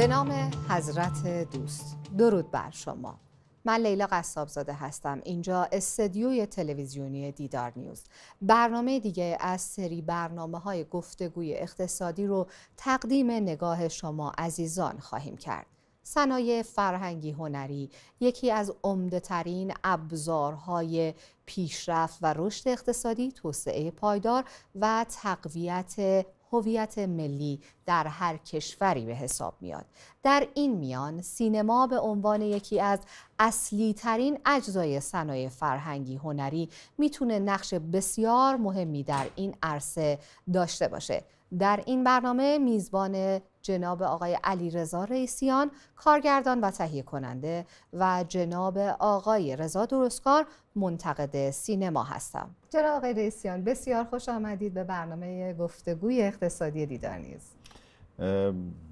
به نام حضرت دوست درود بر شما من لیلا قصابزاده هستم اینجا استدیوی تلویزیونی دیدار نیوز برنامه دیگه از سری برنامه های گفتگوی اقتصادی رو تقدیم نگاه شما عزیزان خواهیم کرد صنایع فرهنگی هنری یکی از عمدهترین ابزارهای پیشرفت و رشد اقتصادی توسعه پایدار و تقویت هویت ملی در هر کشوری به حساب میاد در این میان سینما به عنوان یکی از اصلی ترین اجزای صنایع فرهنگی هنری میتونه نقش بسیار مهمی در این عرصه داشته باشه در این برنامه میزبان جناب آقای علی رضا رئیسیان کارگردان و تهیه کننده و جناب آقای رضا درستکار منتقد سینما هستم جناب آقای رئیسیان بسیار خوش آمدید به برنامه گفتگوی اقتصادی دیدانیز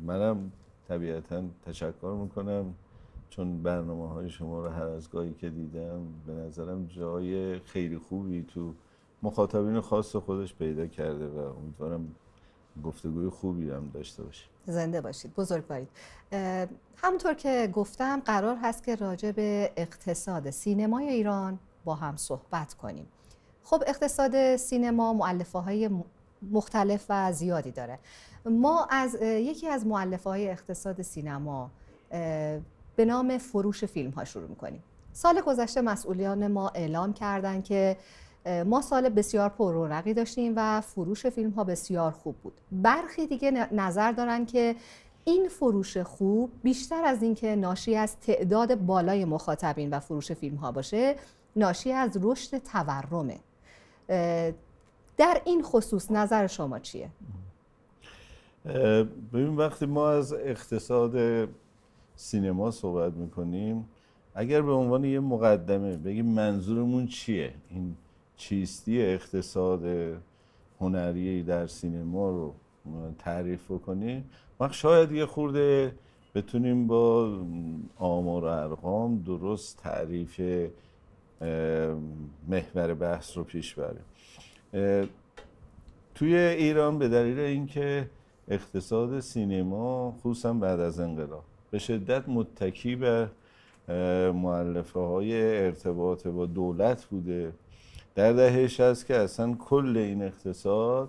منم طبیعتا تشکر میکنم چون برنامه های شما رو هر از گاهی که دیدم به نظرم جای خیلی خوبی تو مخاطبین خاص خودش پیدا کرده و امیدوارم گفتگوی خوبی هم داشته باشیم زنده باشید بزرگ بارید همونطور که گفتم قرار هست که راجع به اقتصاد سینمای ایران با هم صحبت کنیم خب اقتصاد سینما معلفه های مختلف و زیادی داره ما از یکی از معلفه های اقتصاد سینما به نام فروش فیلم ها شروع میکنیم سال گذشته مسئولیان ما اعلام کردن که ما سال بسیار پر رونقی داشتیم و فروش فیلم ها بسیار خوب بود برخی دیگه نظر دارن که این فروش خوب بیشتر از اینکه ناشی از تعداد بالای مخاطبین و فروش فیلم ها باشه ناشی از رشد تورمه در این خصوص نظر شما چیه؟ ببین وقتی ما از اقتصاد سینما صحبت میکنیم اگر به عنوان یه مقدمه بگیم منظورمون چیه این چیستی اقتصاد هنری در سینما رو تعریف بکنیم وقت شاید یه خورده بتونیم با آمار و ارقام درست تعریف محور بحث رو پیش بریم توی ایران به دلیل اینکه اقتصاد سینما خصوصا بعد از انقلاب به شدت متکی به معلفه های ارتباط با دولت بوده در دهه که اصلا کل این اقتصاد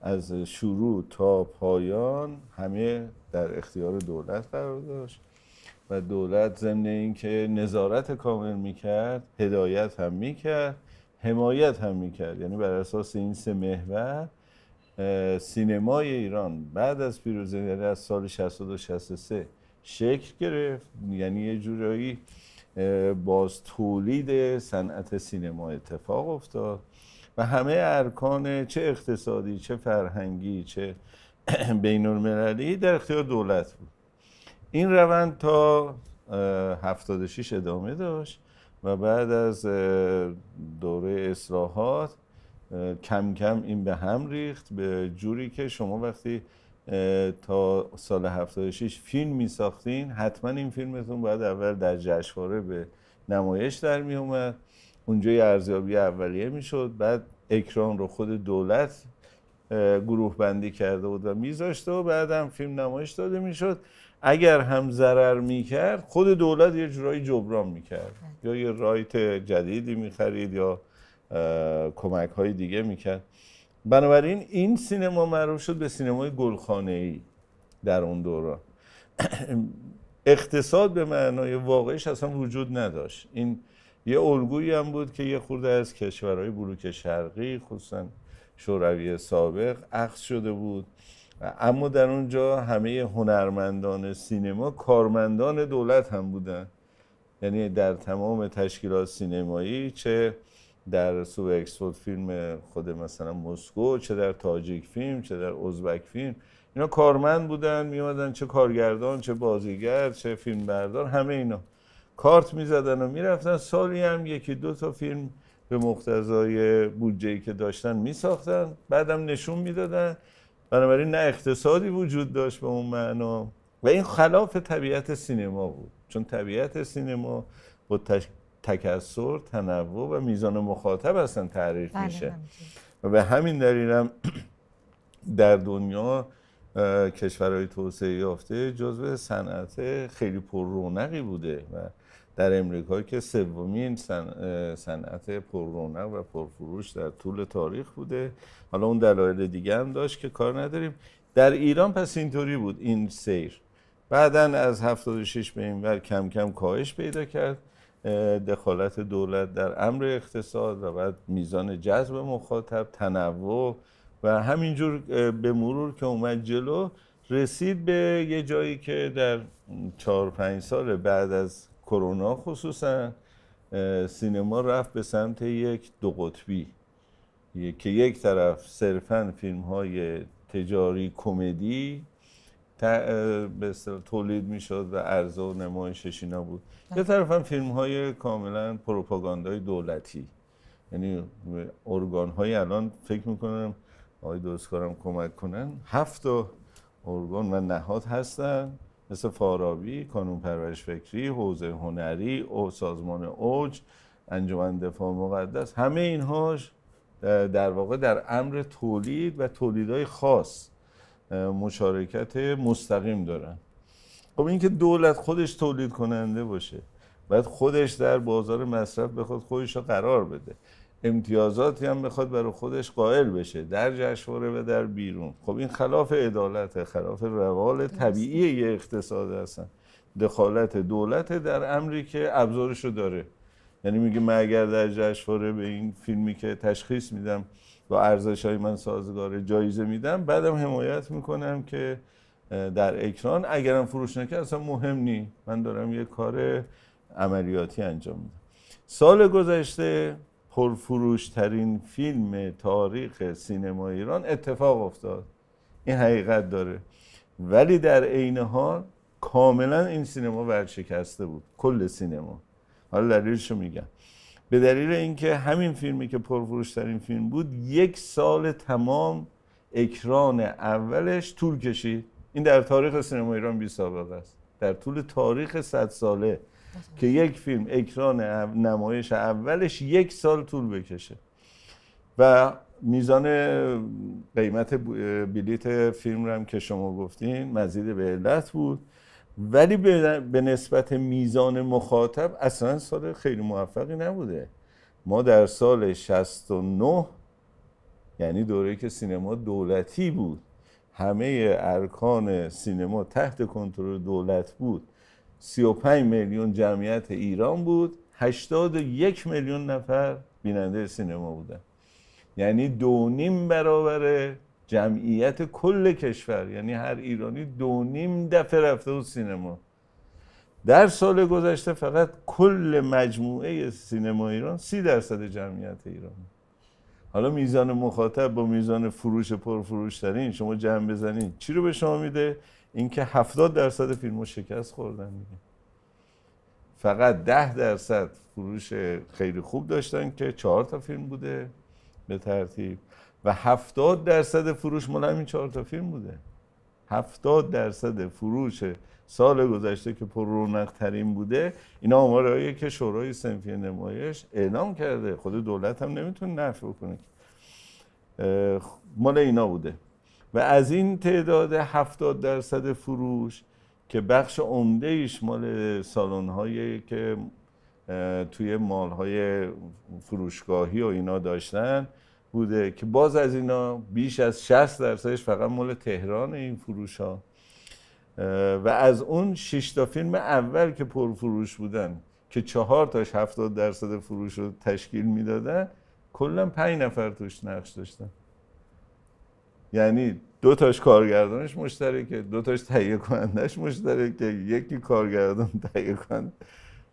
از شروع تا پایان همه در اختیار دولت قرار داشت و دولت ضمن اینکه نظارت کامل میکرد هدایت هم میکرد حمایت هم میکرد یعنی بر اساس این سه محور سینمای ایران بعد از پیروزی یعنی از سال 62 63 شکل گرفت یعنی یه جورایی باز تولید صنعت سینما اتفاق افتاد و همه ارکان چه اقتصادی چه فرهنگی چه بین المللی در اختیار دولت بود این روند تا 76 ادامه داشت و بعد از دوره اصلاحات کم کم این به هم ریخت به جوری که شما وقتی تا سال 76 فیلم می ساختین حتما این فیلمتون باید اول در جشنواره به نمایش در می اومد اونجا یه ارزیابی اولیه می شد بعد اکران رو خود دولت گروه بندی کرده بود و میذاشته و هم فیلم نمایش داده میشد اگر هم ضرر میکرد خود دولت یه جورایی جبران میکرد بله. یا یه رایت جدیدی میخرید یا کمک های دیگه میکرد بنابراین این سینما معروف شد به سینمای گلخانه ای در اون دوران اقتصاد به معنای واقعیش اصلا وجود نداشت این یه الگویی هم بود که یه خورده از کشورهای بلوک شرقی خصوصا شوروی سابق عکس شده بود اما در اونجا همه هنرمندان سینما کارمندان دولت هم بودن یعنی در تمام تشکیلات سینمایی چه در سوب اکسپورت فیلم خود مثلا مسکو چه در تاجیک فیلم چه در ازبک فیلم اینا کارمند بودن میومدن چه کارگردان چه بازیگر چه فیلم بردار همه اینا کارت میزدن و میرفتن سالی هم یکی دو تا فیلم به مقتضای بودجه که داشتن میساختن بعدم نشون میدادن بنابراین نه اقتصادی وجود داشت به اون معنا و این خلاف طبیعت سینما بود چون طبیعت سینما با تکسر تنوع و میزان مخاطب اصلا تعریف بله، میشه و به همین دلیل در دنیا کشورهای توسعه یافته جزو صنعت خیلی پر رونقی بوده و در امریکا که سومین صنعت پر رونق و پرفروش در طول تاریخ بوده حالا اون دلایل دیگه هم داشت که کار نداریم در ایران پس اینطوری بود این سیر بعدا از 76 به این کم کم کاهش پیدا کرد دخالت دولت در امر اقتصاد و بعد میزان جذب مخاطب تنوع و همینجور به مرور که اومد جلو رسید به یه جایی که در چهار پنج سال بعد از کرونا خصوصا سینما رفت به سمت یک دو قطبی که یک طرف صرفا فیلم های تجاری کمدی به تولید میشد و ارز و نمایشش اینا بود یه طرف هم فیلم های کاملا پروپاگاندای دولتی یعنی ارگان های الان فکر میکنم آقای دوستکارم کمک کنن هفت ارگان و نهاد هستن مثل فارابی، کانون پرورش فکری، حوزه هنری، او سازمان اوج، انجمن دفاع مقدس همه اینهاش در واقع در امر تولید و تولیدهای خاص مشارکت مستقیم دارن خب اینکه دولت خودش تولید کننده باشه باید خودش در بازار مصرف بخواد خودش رو قرار بده امتیازاتی هم بخواد برای خودش قائل بشه در جشنواره و در بیرون خب این خلاف عدالت خلاف روال طبیعی یه اقتصاد هستن دخالت دولت در امری که ابزارش رو داره یعنی میگه من اگر در جشنواره به این فیلمی که تشخیص میدم با ارزش های من سازگار جایزه میدم بعدم حمایت میکنم که در اکران اگرم فروش نکرد اصلا مهم نی من دارم یه کار عملیاتی انجام میدم سال گذشته پرفروش ترین فیلم تاریخ سینما ایران اتفاق افتاد این حقیقت داره ولی در عین حال کاملا این سینما ورشکسته بود کل سینما حالا دلیلشو میگم به دلیل اینکه همین فیلمی که ترین فیلم بود یک سال تمام اکران اولش طول کشید این در تاریخ سینما ایران بی سابقه است در طول تاریخ صد ساله که یک فیلم اکران نمایش اولش یک سال طول بکشه و میزان قیمت بلیت فیلم رو هم که شما گفتین مزید به علت بود ولی به نسبت میزان مخاطب اصلا سال خیلی موفقی نبوده ما در سال 69 یعنی دوره که سینما دولتی بود همه ارکان سینما تحت کنترل دولت بود 35 میلیون جمعیت ایران بود 81 میلیون نفر بیننده سینما بودن یعنی دو نیم برابر جمعیت کل کشور یعنی هر ایرانی دو نیم دفعه رفته و سینما در سال گذشته فقط کل مجموعه سینما ایران سی درصد جمعیت ایران حالا میزان مخاطب با میزان فروش پرفروشترین شما جمع بزنین چی رو به شما میده اینکه 70 درصد فیلمو شکست خوردن دیگه فقط 10 درصد فروش خیلی خوب داشتن که چهار تا فیلم بوده به ترتیب و 70 درصد فروش مال همین چهار تا فیلم بوده 70 درصد فروش سال گذشته که پر رونق ترین بوده اینا آمارهایی که شورای سنفی نمایش اعلام کرده خود دولت هم نمیتونه نفی بکنه مال اینا بوده و از این تعداد هفتاد درصد فروش که بخش عمده ایش مال سالن هایی که توی مال های فروشگاهی و اینا داشتن بوده که باز از اینا بیش از 60 درصدش فقط مال تهران این فروش ها و از اون 6 تا فیلم اول که پرفروش بودن که چهار تاش 70 درصد فروش رو تشکیل میدادن کلا 5 نفر توش نقش داشتن یعنی دو تاش کارگردانش مشترکه دو تاش تهیه کنندش مشترکه یکی کارگردان تهیه کننده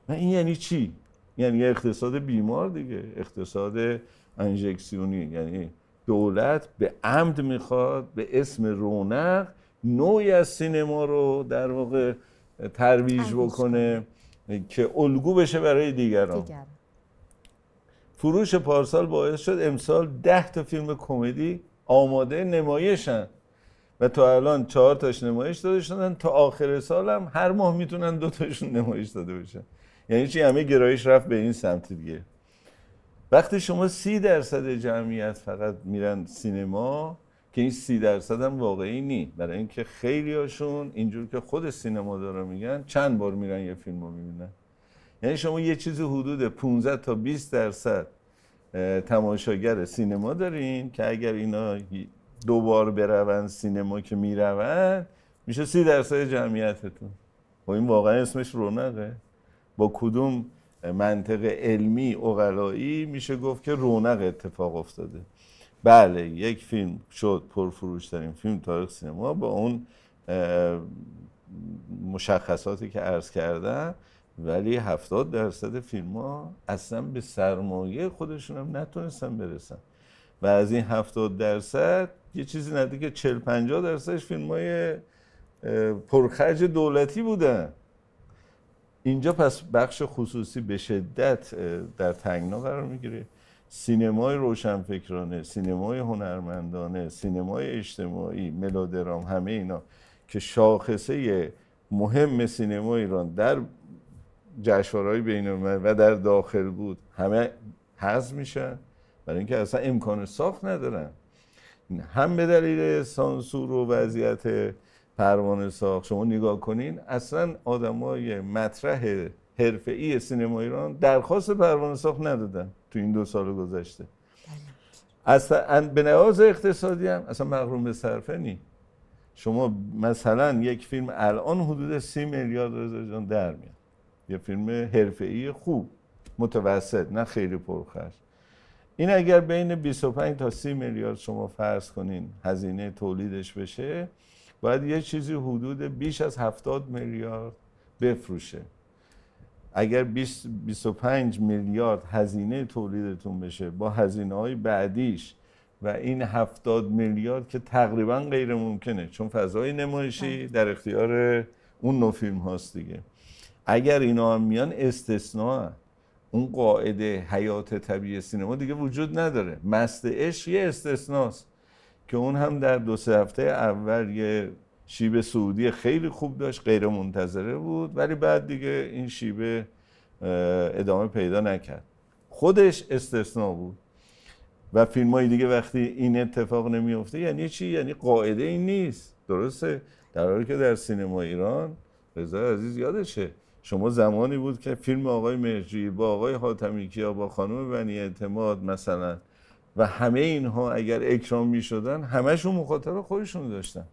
این یعنی چی یعنی اقتصاد بیمار دیگه اقتصاد انژکسیونی یعنی دولت به عمد میخواد به اسم رونق نوعی از سینما رو در واقع ترویج بکنه که الگو بشه برای دیگران فروش پارسال باعث شد امسال ده تا فیلم کمدی آماده نمایشن و تا الان چهار تاش نمایش داده شدن تا آخر سال هم هر ماه میتونن دو تاشون نمایش داده بشن یعنی چی همه گرایش رفت به این سمت دیگه وقتی شما سی درصد جمعیت فقط میرن سینما که این سی درصد هم واقعی نی برای اینکه خیلی هاشون اینجور که خود سینما داره میگن چند بار میرن یه فیلم رو میبینن یعنی شما یه چیزی حدود 15 تا 20 درصد تماشاگر سینما دارین که اگر اینا دوبار برون سینما که میروند میشه سی درصد جمعیتتون و خب این واقعا اسمش رونقه با کدوم منطق علمی اوقلایی میشه گفت که رونق اتفاق افتاده بله یک فیلم شد پرفروشترین فیلم تاریخ سینما با اون مشخصاتی که عرض کردن ولی هفتاد درصد فیلم ها اصلا به سرمایه خودشون هم نتونستن برسن و از این هفتاد درصد یه چیزی که چل پنجاه درصدش فیلم های پرخرج دولتی بودن اینجا پس بخش خصوصی به شدت در تنگنا قرار میگیره سینمای روشنفکرانه سینمای هنرمندانه سینمای اجتماعی ملودرام همه اینا که شاخصه مهم سینما ایران در جشنواره‌های بین و در داخل بود همه حذف میشن برای اینکه اصلا امکان ساخت ندارن هم به دلیل سانسور و وضعیت پروانه ساخت شما نگاه کنین اصلا آدمای مطرح حرفه‌ای سینما ایران درخواست پروانه ساخت ندادن تو این دو سال گذشته بله. اصلا به نواز اقتصادی هم اصلا مغروم به صرفه نی شما مثلا یک فیلم الان حدود سی میلیارد رزا جان در میاد یه فیلم ای خوب متوسط نه خیلی پرخرج این اگر بین 25 تا 30 میلیارد شما فرض کنین هزینه تولیدش بشه باید یه چیزی حدود بیش از 70 میلیارد بفروشه اگر 20 25 میلیارد هزینه تولیدتون بشه با هزینه های بعدیش و این 70 میلیارد که تقریبا غیر ممکنه چون فضای نمایشی بله. در اختیار اون نو فیلم هاست دیگه اگر اینا هم میان استثناء اون قاعده حیات طبیعی سینما دیگه وجود نداره مست عشق یه استثناست که اون هم در دو سه هفته اول یه شیبه سعودی خیلی خوب داشت غیر منتظره بود ولی بعد دیگه این شیبه ادامه پیدا نکرد خودش استثنا بود و فیلم دیگه وقتی این اتفاق نمیفته یعنی چی؟ یعنی قاعده این نیست درسته؟ در حالی که در سینما ایران رضا عزیز یادشه شما زمانی بود که فیلم آقای مرجی با آقای حاتمی کیا با خانم بنی اعتماد مثلا و همه اینها اگر اکرام می شدن همشون مخاطب خودشون داشتن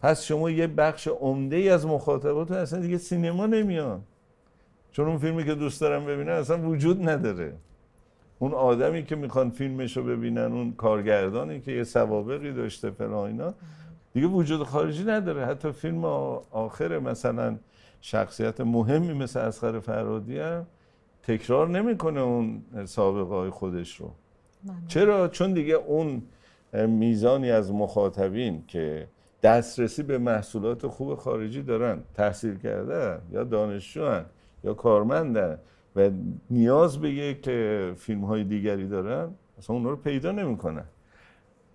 پس شما یه بخش عمده ای از مخاطبات اصلا دیگه سینما نمیان چون اون فیلمی که دوست دارم ببینن اصلا وجود نداره اون آدمی که میخوان فیلمش رو ببینن اون کارگردانی که یه سوابقی داشته فلان اینا دیگه وجود خارجی نداره حتی فیلم آخر مثلا شخصیت مهمی مثل اسخر فرادی هم تکرار نمیکنه اون سابقه های خودش رو چرا چون دیگه اون میزانی از مخاطبین که دسترسی به محصولات خوب خارجی دارن تحصیل کرده یا دانشجو یا کارمندن و نیاز به یک فیلم های دیگری دارن اصلا اون رو پیدا نمیکنن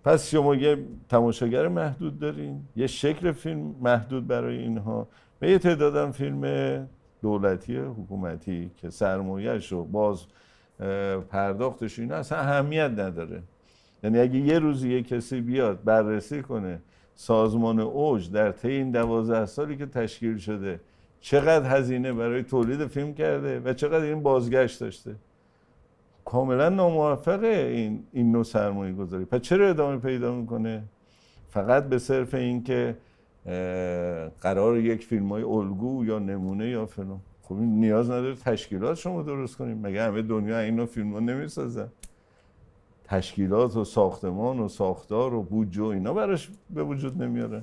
پس شما یه تماشاگر محدود دارین یه شکل فیلم محدود برای اینها و یه تعدادم فیلم دولتی حکومتی که سرمایهش رو باز پرداختش اینا اصلا اهمیت نداره یعنی اگه یه روزی یه کسی بیاد بررسی کنه سازمان اوج در طی این دوازده سالی که تشکیل شده چقدر هزینه برای تولید فیلم کرده و چقدر این بازگشت داشته کاملا ناموفقه این این نوع سرمایه گذاری پس چرا ادامه پیدا میکنه فقط به صرف اینکه قرار یک فیلم های الگو یا نمونه یا فلان خب نیاز نداره تشکیلات شما درست کنیم مگه همه دنیا اینو فیلم ها نمیسازن تشکیلات و ساختمان و ساختار و بودجه و اینا براش به وجود نمیاره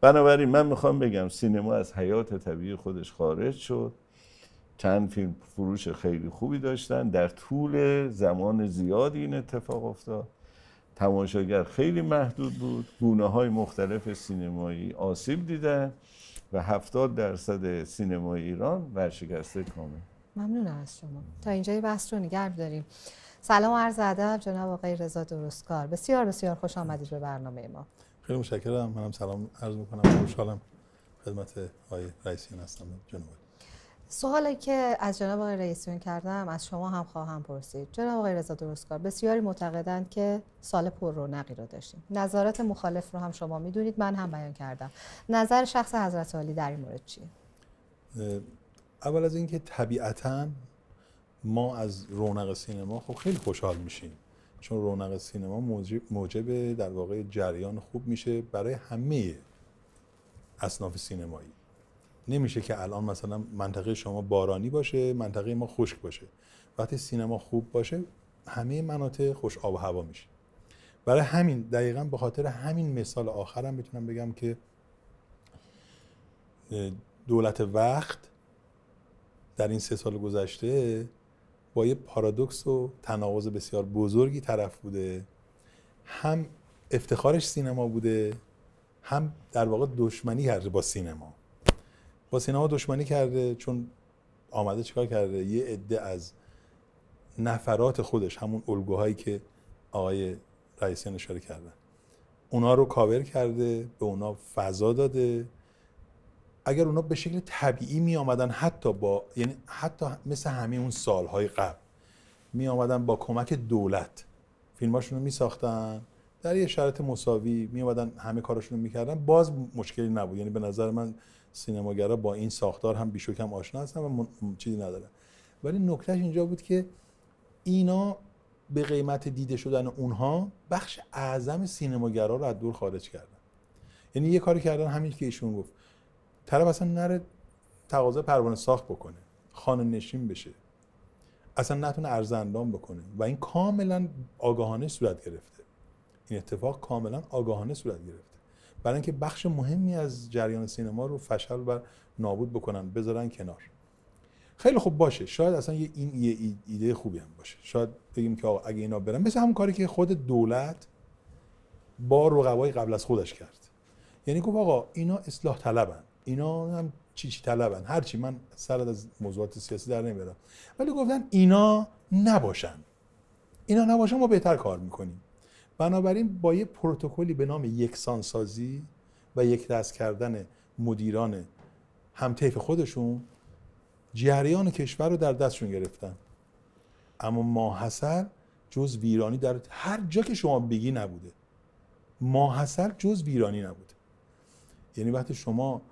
بنابراین من میخوام بگم سینما از حیات طبیعی خودش خارج شد چند فیلم فروش خیلی خوبی داشتن در طول زمان زیادی این اتفاق افتاد تماشاگر خیلی محدود بود گونه های مختلف سینمایی آسیب دیدن و 70 درصد سینما ایران ورشکسته کامل ممنونم از شما تا یه بحث رو نگه داریم سلام و عرض ادب جناب آقای رضا درستکار بسیار بسیار خوش آمدید به برنامه ما خیلی مشکرم، منم سلام عرض میکنم خوشحالم خدمت آقای رئیسیان هستم جناب سوالی که از جناب آقای رئیسیون کردم از شما هم خواهم پرسید جناب آقای رضا درستکار بسیاری معتقدند که سال پر رونقی رو داشتیم نظرات مخالف رو هم شما میدونید من هم بیان کردم نظر شخص حضرت عالی در این مورد چیه اول از اینکه طبیعتا ما از رونق سینما خب خیلی خوشحال میشیم چون رونق سینما موجب, موجب در واقع جریان خوب میشه برای همه اصناف سینمایی نمیشه که الان مثلا منطقه شما بارانی باشه منطقه ما خشک باشه وقتی سینما خوب باشه همه مناطق خوش آب و هوا میشه برای همین دقیقا به خاطر همین مثال آخرم میتونم بگم که دولت وقت در این سه سال گذشته با یه پارادوکس و تناقض بسیار بزرگی طرف بوده هم افتخارش سینما بوده هم در واقع دشمنی هر با سینما با سینما دشمنی کرده چون آمده چیکار کرده یه عده از نفرات خودش همون الگوهایی که آقای رئیسیان اشاره کردن اونا رو کاور کرده به اونا فضا داده اگر اونا به شکل طبیعی می آمدن حتی با یعنی حتی مثل همه اون سالهای قبل می آمدن با کمک دولت فیلماشون رو می ساختن در یه شرط مساوی می آمدن همه کارشون رو میکردن باز مشکلی نبود یعنی به نظر من سینماگرا با این ساختار هم بیش هم آشنا هستن و چیزی ندارن ولی نکتهش اینجا بود که اینا به قیمت دیده شدن اونها بخش اعظم سینماگرا رو از دور خارج کردن یعنی یه کاری کردن همین که ایشون گفت طرف اصلا نره تقاضا پروانه ساخت بکنه خانه نشین بشه اصلا نتونه ارزندان بکنه و این کاملا آگاهانه صورت گرفته این اتفاق کاملا آگاهانه صورت گرفته برای اینکه بخش مهمی از جریان سینما رو فشل بر نابود بکنن بذارن کنار خیلی خوب باشه شاید اصلا یه این ایده خوبی هم باشه شاید بگیم که آقا اگه اینا برن مثل همون کاری که خود دولت با رقبای قبل از خودش کرد یعنی گفت آقا اینا اصلاح طلبن اینا هم چی چی طلبن هرچی من سر از موضوعات سیاسی در نمیارم ولی گفتن اینا نباشن اینا نباشن ما بهتر کار میکنیم بنابراین با یه پروتکلی به نام یکسانسازی و یک دست کردن مدیران همطیف خودشون جریان کشور رو در دستشون گرفتن اما ماحصل جز ویرانی در هر جا که شما بگی نبوده ماحصل جز ویرانی نبوده یعنی وقتی شما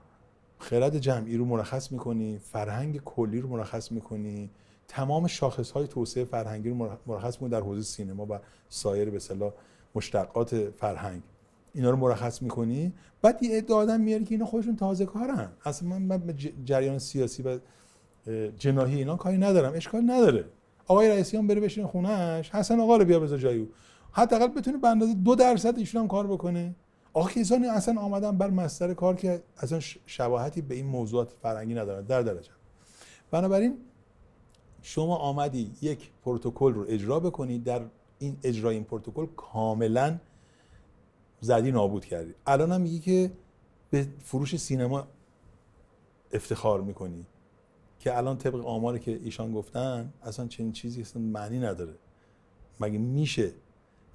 خرد جمعی رو مرخص میکنی فرهنگ کلی رو مرخص میکنی تمام شاخص های توسعه فرهنگی رو مرخص میکنی در حوزه سینما و سایر به مشتقات فرهنگ اینا رو مرخص میکنی بعد یه عده آدم میاره که اینا خودشون تازه کارن اصلا من, جریان سیاسی و جناهی اینا کاری ندارم اشکال نداره آقای رئیسیان بره بشین خونهش حسن آقا رو بیا بذار جای حتی حداقل بتونه به دو درصد ایشون هم کار بکنه آقا اصلا آمدن بر مستر کار که اصلا شباهتی به این موضوعات فرنگی ندارن در درجه بنابراین شما آمدی یک پروتکل رو اجرا بکنید در این اجرای این پروتکل کاملا زدی نابود کردی الان هم میگی که به فروش سینما افتخار میکنی که الان طبق آماری که ایشان گفتن اصلا چنین چیزی اصلا معنی نداره مگه میشه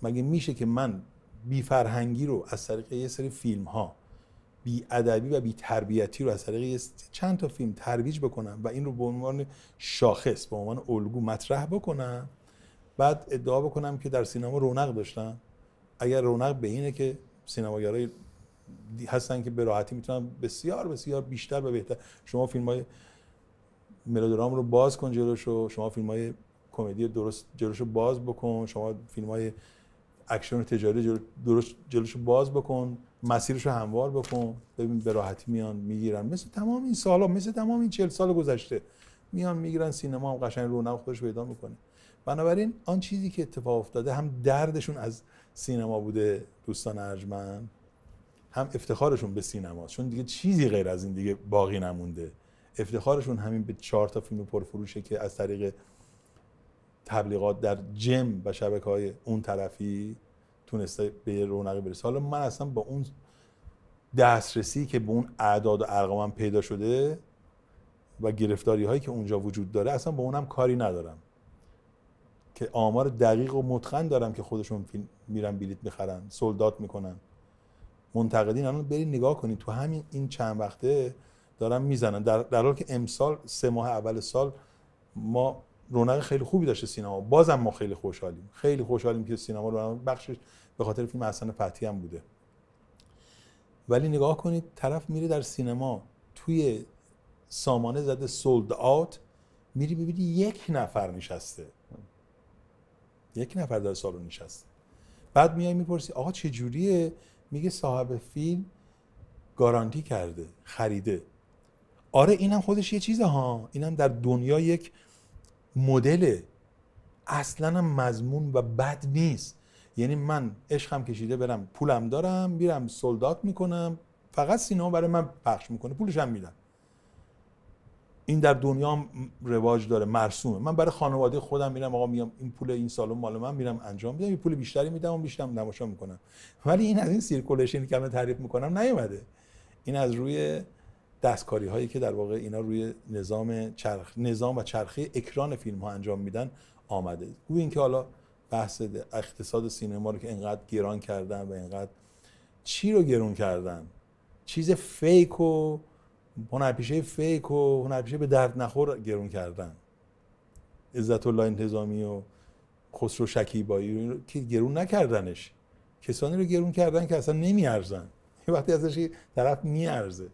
مگه میشه که من بی فرهنگی رو از طریق یه سری فیلم ها بی ادبی و بی تربیتی رو از طریق چند تا فیلم ترویج بکنم و این رو به عنوان شاخص به عنوان الگو مطرح بکنم بعد ادعا بکنم که در سینما رونق داشتن اگر رونق به اینه که سینماگرای هستن که به راحتی میتونن بسیار بسیار بیشتر و بهتر شما فیلم های ملودرام رو باز کن جلوشو شما فیلم های کمدی درست جلوشو باز بکن شما فیلم های اکشن تجاری درست جلوشو باز بکن مسیرشو هموار بکن ببین به راحتی میان میگیرن مثل تمام این سالا مثل تمام این 40 سال گذشته میان میگیرن سینما هم قشنگ رونق خودش پیدا میکنه بنابراین آن چیزی که اتفاق افتاده هم دردشون از سینما بوده دوستان ارجمند هم افتخارشون به سینما چون دیگه چیزی غیر از این دیگه باقی نمونده افتخارشون همین به چهار تا فیلم پرفروشه که از طریق تبلیغات در جم و شبکه های اون طرفی تونسته به رونقی برسه حالا من اصلا با اون دسترسی که به اون اعداد و ارقامم پیدا شده و گرفتاری هایی که اونجا وجود داره اصلا با اونم کاری ندارم آمار دقیق و متقن دارم که خودشون فیلم میرن بلیت میخرن سولدات میکنن منتقدین الان برید نگاه کنید تو همین این چند وقته دارن میزنن در, در که امسال سه ماه اول سال ما رونق خیلی خوبی داشته سینما بازم ما خیلی خوشحالیم خیلی خوشحالیم که سینما رو بخشش به خاطر فیلم حسن فتحی هم بوده ولی نگاه کنید طرف میره در سینما توی سامانه زده سولد آوت میری ببینی یک نفر نشسته یک نفر در سالن نشست. بعد میای میپرسی آقا چه جوریه میگه صاحب فیلم گارانتی کرده خریده آره اینم خودش یه چیزه ها اینم در دنیا یک مدله اصلا مضمون و بد نیست یعنی من عشقم کشیده برم پولم دارم میرم سلدات میکنم فقط سینما برای من پخش میکنه پولش هم میدم این در دنیا رواج داره مرسومه من برای خانواده خودم میرم آقا میام این پول این سالو مال من میرم انجام میدم یه پول بیشتری میدم و بیشتر نماشا میکنم ولی این از این سیرکولیشنی که من تعریف میکنم نیومده این از روی دستکاری هایی که در واقع اینا روی نظام چرخ نظام و چرخه اکران فیلم ها انجام میدن آمده گویا اینکه حالا بحث اقتصاد سینما رو که اینقدر گران کردن و اینقدر چی رو گرون کردن چیز فیک و هنرپیشه فیک و هنرپیشه به درد نخور گرون کردن عزت الله انتظامی و خسرو شکیبایی رو که گرون نکردنش کسانی رو گرون کردن که اصلا نمیارزن یه وقتی ازش طرف میارزه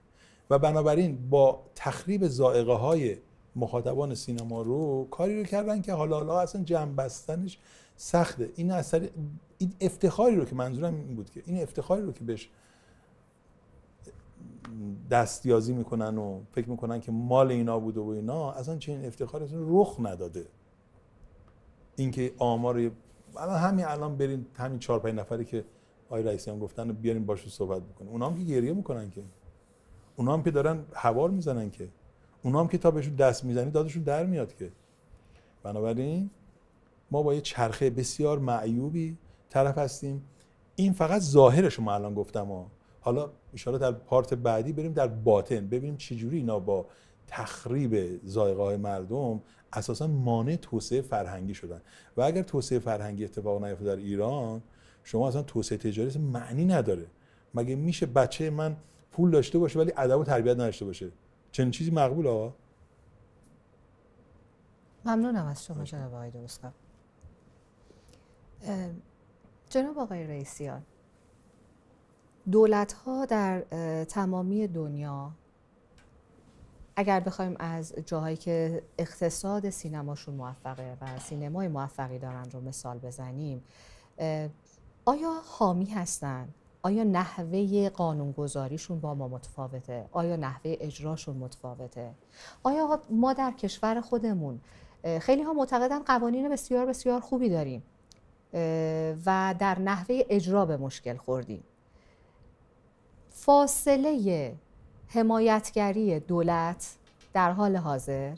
و بنابراین با تخریب زائقه های مخاطبان سینما رو کاری رو کردن که حالا حالا اصلا جمع بستنش سخته این اثر این افتخاری رو که منظورم این بود که این افتخاری رو که بهش دستیازی میکنن و فکر میکنن که مال اینا بوده و اینا اصلا چنین افتخار اصلا رخ نداده اینکه آمار الان همین الان برین همین چهار پنج نفری که رئیسی هم گفتن بیارین باشون صحبت بکنیم اونا هم که گریه میکنن که اونا هم که دارن حوار میزنن که اونا هم که تا بهشون دست میزنی دادشون در میاد که بنابراین ما با یه چرخه بسیار معیوبی طرف هستیم این فقط ظاهرش ما الان گفتم ها حالا انشاءالله در پارت بعدی بریم در باطن ببینیم چجوری اینا با تخریب زائقه های مردم اساسا مانع توسعه فرهنگی شدن و اگر توسعه فرهنگی اتفاق نیفته در ایران شما اصلا توسعه تجاری معنی نداره مگه میشه بچه من پول داشته باشه ولی ادب و تربیت نداشته باشه چنین چیزی مقبول آقا ممنونم از شما جناب آقای درستم جناب آقای رئیسیان دولت ها در تمامی دنیا اگر بخوایم از جاهایی که اقتصاد سینماشون موفقه و سینمای موفقی دارن رو مثال بزنیم آیا حامی هستن؟ آیا نحوه قانونگذاریشون با ما متفاوته؟ آیا نحوه اجراشون متفاوته؟ آیا ما در کشور خودمون خیلی ها معتقدن قوانین بسیار بسیار خوبی داریم و در نحوه اجرا به مشکل خوردیم فاصله حمایتگری دولت در حال حاضر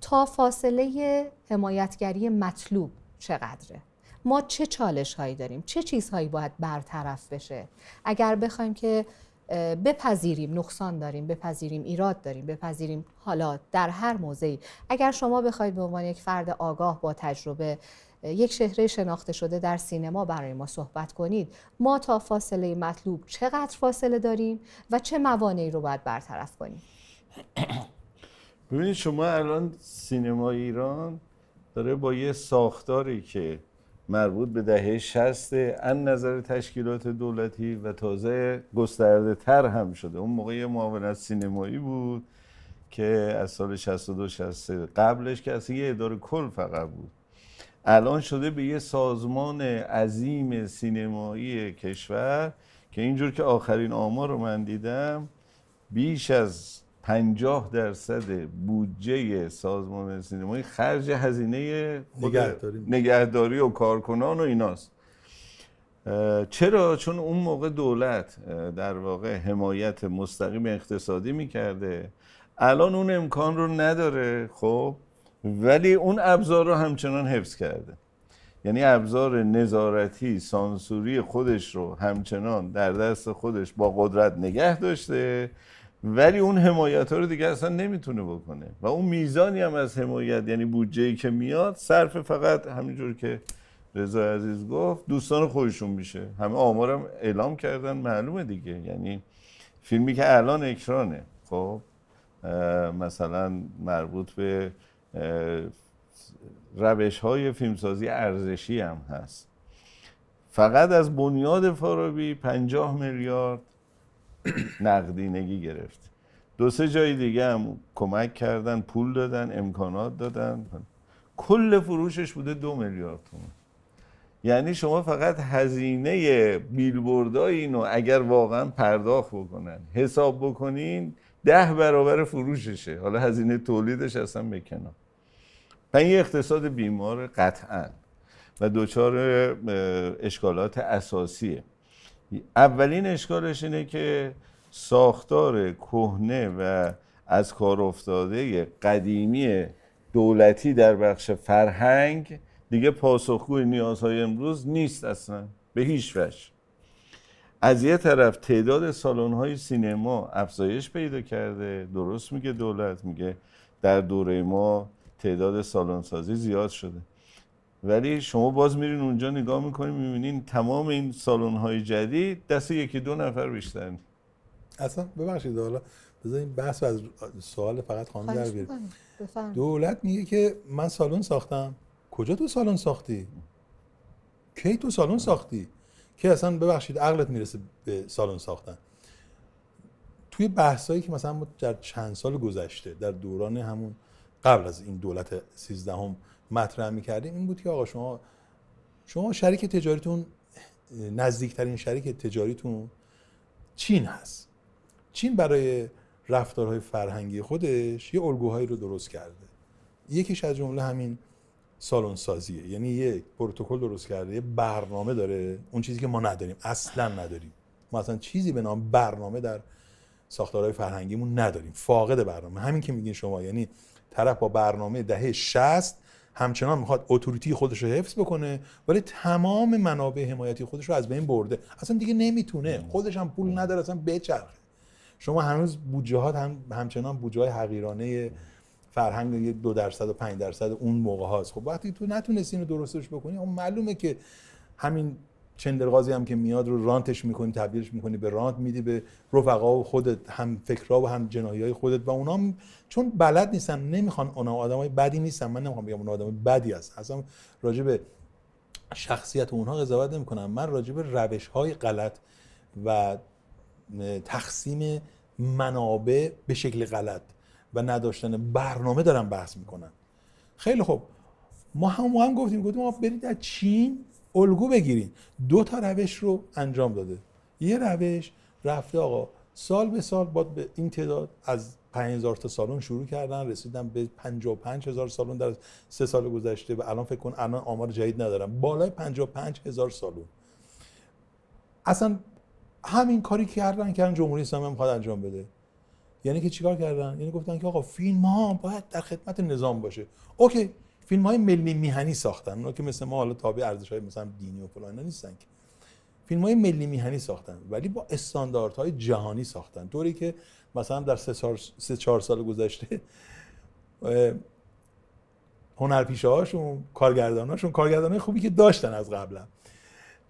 تا فاصله حمایتگری مطلوب چقدره ما چه چالش هایی داریم چه چیزهایی باید برطرف بشه اگر بخوایم که بپذیریم نقصان داریم بپذیریم ایراد داریم بپذیریم حالا در هر موضعی اگر شما بخواید به عنوان یک فرد آگاه با تجربه یک چهره شناخته شده در سینما برای ما صحبت کنید ما تا فاصله مطلوب چقدر فاصله داریم و چه موانعی رو باید برطرف کنیم ببینید شما الان سینما ایران داره با یه ساختاری که مربوط به دهه 60 ان نظر تشکیلات دولتی و تازه گسترده تر هم شده اون موقع یه معاونت سینمایی بود که از سال 62 63 قبلش که از یه اداره کل فقط بود الان شده به یه سازمان عظیم سینمایی کشور که اینجور که آخرین آمار رو من دیدم بیش از پنجاه درصد بودجه سازمان سینمایی خرج هزینه نگهداری. و کارکنان و ایناست چرا؟ چون اون موقع دولت در واقع حمایت مستقیم اقتصادی میکرده الان اون امکان رو نداره خب ولی اون ابزار رو همچنان حفظ کرده یعنی ابزار نظارتی سانسوری خودش رو همچنان در دست خودش با قدرت نگه داشته ولی اون حمایت ها رو دیگه اصلا نمیتونه بکنه و اون میزانی هم از حمایت یعنی بودجه که میاد صرف فقط همینجور که رضا عزیز گفت دوستان خودشون میشه همه آمارم اعلام کردن معلومه دیگه یعنی فیلمی که الان اکرانه خب مثلا مربوط به روش های فیلمسازی ارزشی هم هست فقط از بنیاد فارابی پنجاه میلیارد نقدینگی گرفت دو سه جای دیگه هم کمک کردن پول دادن امکانات دادن کل فروشش بوده دو میلیارد تومن یعنی شما فقط هزینه بیلبوردای اینو اگر واقعا پرداخت بکنن حساب بکنین ده برابر فروششه حالا هزینه تولیدش اصلا به و این اقتصاد بیمار قطعا و دچار اشکالات اساسیه اولین اشکالش اینه که ساختار کهنه و از کار افتاده قدیمی دولتی در بخش فرهنگ دیگه پاسخگوی نیازهای امروز نیست اصلا به هیچ وجه از یه طرف تعداد سالن سینما افزایش پیدا کرده درست میگه دولت میگه در دوره ما تعداد سالن سازی زیاد شده ولی شما باز میرین اونجا نگاه میکنین میبینین تمام این سالن های جدید دست یکی دو نفر بیشتر اصلا ببخشید حالا بذارین بحث از سوال فقط خانم در دولت میگه که من سالن ساختم کجا تو سالن ساختی کی تو سالن ساختی که اصلا ببخشید عقلت میرسه به سالن ساختن توی بحثایی که مثلا در چند سال گذشته در دوران همون قبل از این دولت سیزدهم مطرح میکردیم این بود که آقا شما شما شریک تجاریتون نزدیکترین شریک تجاریتون چین هست چین برای رفتارهای فرهنگی خودش یه الگوهایی رو درست کرده یکیش از جمله همین سالن سازیه یعنی یه پروتکل درست کرده یه برنامه داره اون چیزی که ما نداریم اصلا نداریم ما اصلا چیزی به نام برنامه در ساختارهای فرهنگیمون نداریم فاقد برنامه همین که میگین شما یعنی طرف با برنامه دهه 60 همچنان میخواد اتوریتی خودش رو حفظ بکنه ولی تمام منابع حمایتی خودش رو از بین برده اصلا دیگه نمیتونه خودش هم پول نداره اصلا بچرخه شما هنوز بودجه ها هم همچنان بودجه های حقیرانه فرهنگ دو درصد و پنج درصد اون موقع هاست خب وقتی تو نتونستی اینو درستش بکنی اون معلومه که همین چندرغازی هم که میاد رو رانتش میکنی تبدیلش میکنی به رانت میدی به رفقا و خودت هم فکرها و هم جنایی های خودت و اونا چون بلد نیستن نمیخوان اونا آدمای بدی نیستن من نمیخوام بگم اونا آدم بدی هست اصلا راجع به شخصیت اونها قضاوت نمیکنم من راجع به روش های غلط و تقسیم منابع به شکل غلط و نداشتن برنامه دارم بحث میکنن خیلی خوب ما هم هم گفتیم گفتیم ما برید از چین الگو بگیرین دو تا روش رو انجام داده یه روش رفته آقا سال به سال با به این تعداد از 5000 تا سالن شروع کردن رسیدن به 55000 سالن در سه سال گذشته و الان فکر کن الان آمار جدید ندارم بالای 55000 سالن اصلا همین کاری کردن که جمهوری اسلامی هم انجام بده یعنی که چیکار کردن یعنی گفتن که آقا فیلم ها باید در خدمت نظام باشه اوکی فیلم های ملی میهنی ساختن اونا که مثل ما حالا تابع ارزش های مثلا دینی و فلان نیستن که فیلم های ملی میهنی ساختن ولی با استانداردهای جهانی ساختن طوری که مثلا در سه چهار, سال گذشته هنرپیشه هاشون کارگردان هاشون کارگردان خوبی که داشتن از قبلا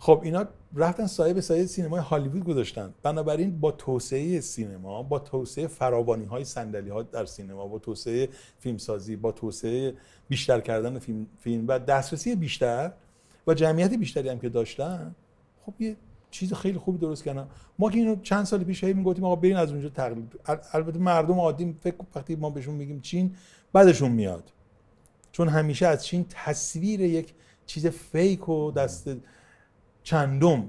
خب اینا رفتن سایه به سایه سینمای هالیوود گذاشتن بنابراین با توسعه سینما با توسعه فراوانی های صندلی ها در سینما با توسعه فیلمسازی با توسعه بیشتر کردن فیلم, فیلم و دسترسی بیشتر و جمعیت بیشتری هم که داشتن خب یه چیز خیلی خوبی درست کردن ما که اینو چند سال پیش هی میگفتیم آقا برین از اونجا تقلید البته مردم عادی فکر وقتی ما بهشون میگیم چین بعدشون میاد چون همیشه از چین تصویر یک چیز فیک و دست چندم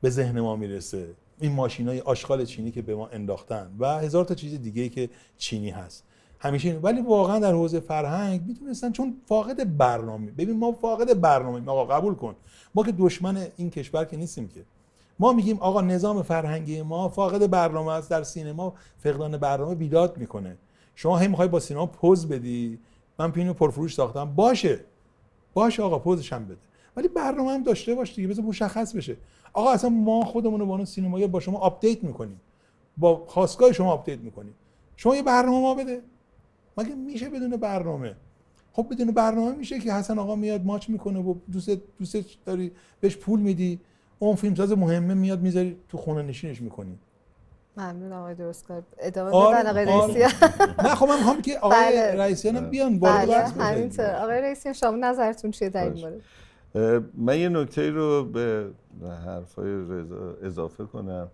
به ذهن ما میرسه این ماشین های آشغال چینی که به ما انداختن و هزار تا چیز دیگه ای که چینی هست همیشه ولی واقعا در حوزه فرهنگ میتونستن چون فاقد برنامه ببین ما فاقد برنامه آقا قبول کن ما که دشمن این کشور که نیستیم که ما میگیم آقا نظام فرهنگی ما فاقد برنامه است در سینما فقدان برنامه بیداد میکنه شما هی میخوای با سینما پوز بدی من پینو پرفروش ساختم باشه باشه آقا پوزش هم بده ولی برنامه هم داشته باش دیگه بذار مشخص بشه آقا اصلا ما خودمون رو با اون سینمایی با شما آپدیت میکنیم با خواستگاه شما آپدیت میکنیم شما یه برنامه ما بده مگه میشه بدون برنامه خب بدون برنامه میشه که حسن آقا میاد ماچ میکنه و دوست دوست داری بهش پول میدی اون فیلمساز مهمه میاد میذاری تو خونه نشینش میکنی ممنون آقای درستکار ادامه آره، بدن آره. نه خب من هم که آقای بله. رئیسیان بیان وارد بله. همینطور آقای رئیسیان شما نظرتون چیه در این مورد من یه نکته رو به حرفای رضا اضافه کنم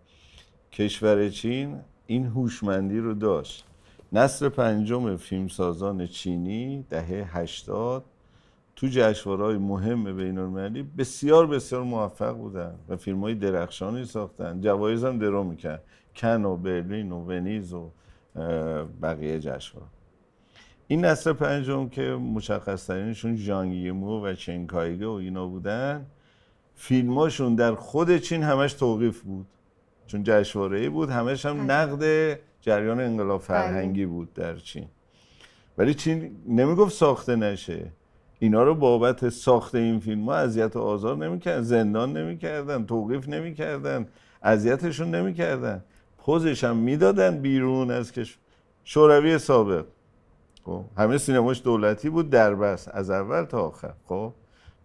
کشور چین این هوشمندی رو داشت نسل پنجم فیلمسازان چینی دهه هشتاد تو جشنواره‌های مهم بین‌المللی بسیار بسیار موفق بودن و های درخشانی ساختن جوایز هم درو میکرد کن و برلین و ونیز و بقیه جشنواره این نسل پنجم که مشخصترینشون ترینشون و چنکایگه و اینا بودن فیلماشون در خود چین همش توقیف بود چون ای بود همش هم نقد جریان انقلاب فرهنگی بود در چین ولی چین نمیگفت ساخته نشه اینا رو بابت ساخت این فیلم ها اذیت و آزار نمیکردن زندان نمیکردن توقیف نمیکردن اذیتشون نمیکردن پوزش هم میدادن بیرون از کشور شوروی سابق خب همه سینماش دولتی بود در بس از اول تا آخر خب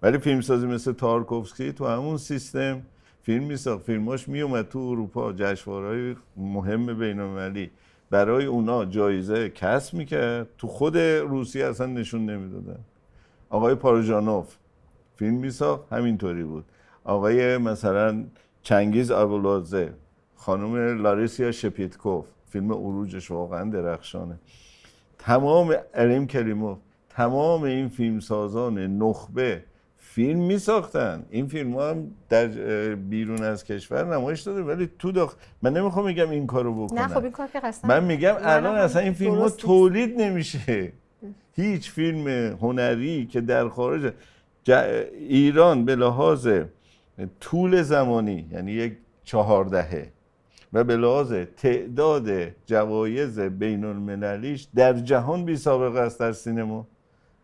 ولی فیلمسازی مثل تارکوفسکی تو همون سیستم فیلم میساخت فیلماش میومد تو اروپا جشنواره‌های مهم المللی برای اونا جایزه کسب میکرد تو خود روسیه اصلا نشون نمیدادن آقای پاروژانوف فیلم میساخت همینطوری بود آقای مثلا چنگیز آبولازه خانم لاریسیا شپیتکوف فیلم اروجش واقعا درخشانه تمام اریم کریموف تمام این فیلمسازان نخبه فیلم می ساختن این فیلم ها هم در بیرون از کشور نمایش داده ولی تو داخل من نمیخوام میگم این کارو بکنم نه خب این کار که من میگم الان خب اصلا این فیلم ها تولید نمیشه هیچ فیلم هنری که در خارج ایران به لحاظ طول زمانی یعنی یک چهار دهه و به لحاظ تعداد جوایز بین المللیش در جهان بی سابقه است در سینما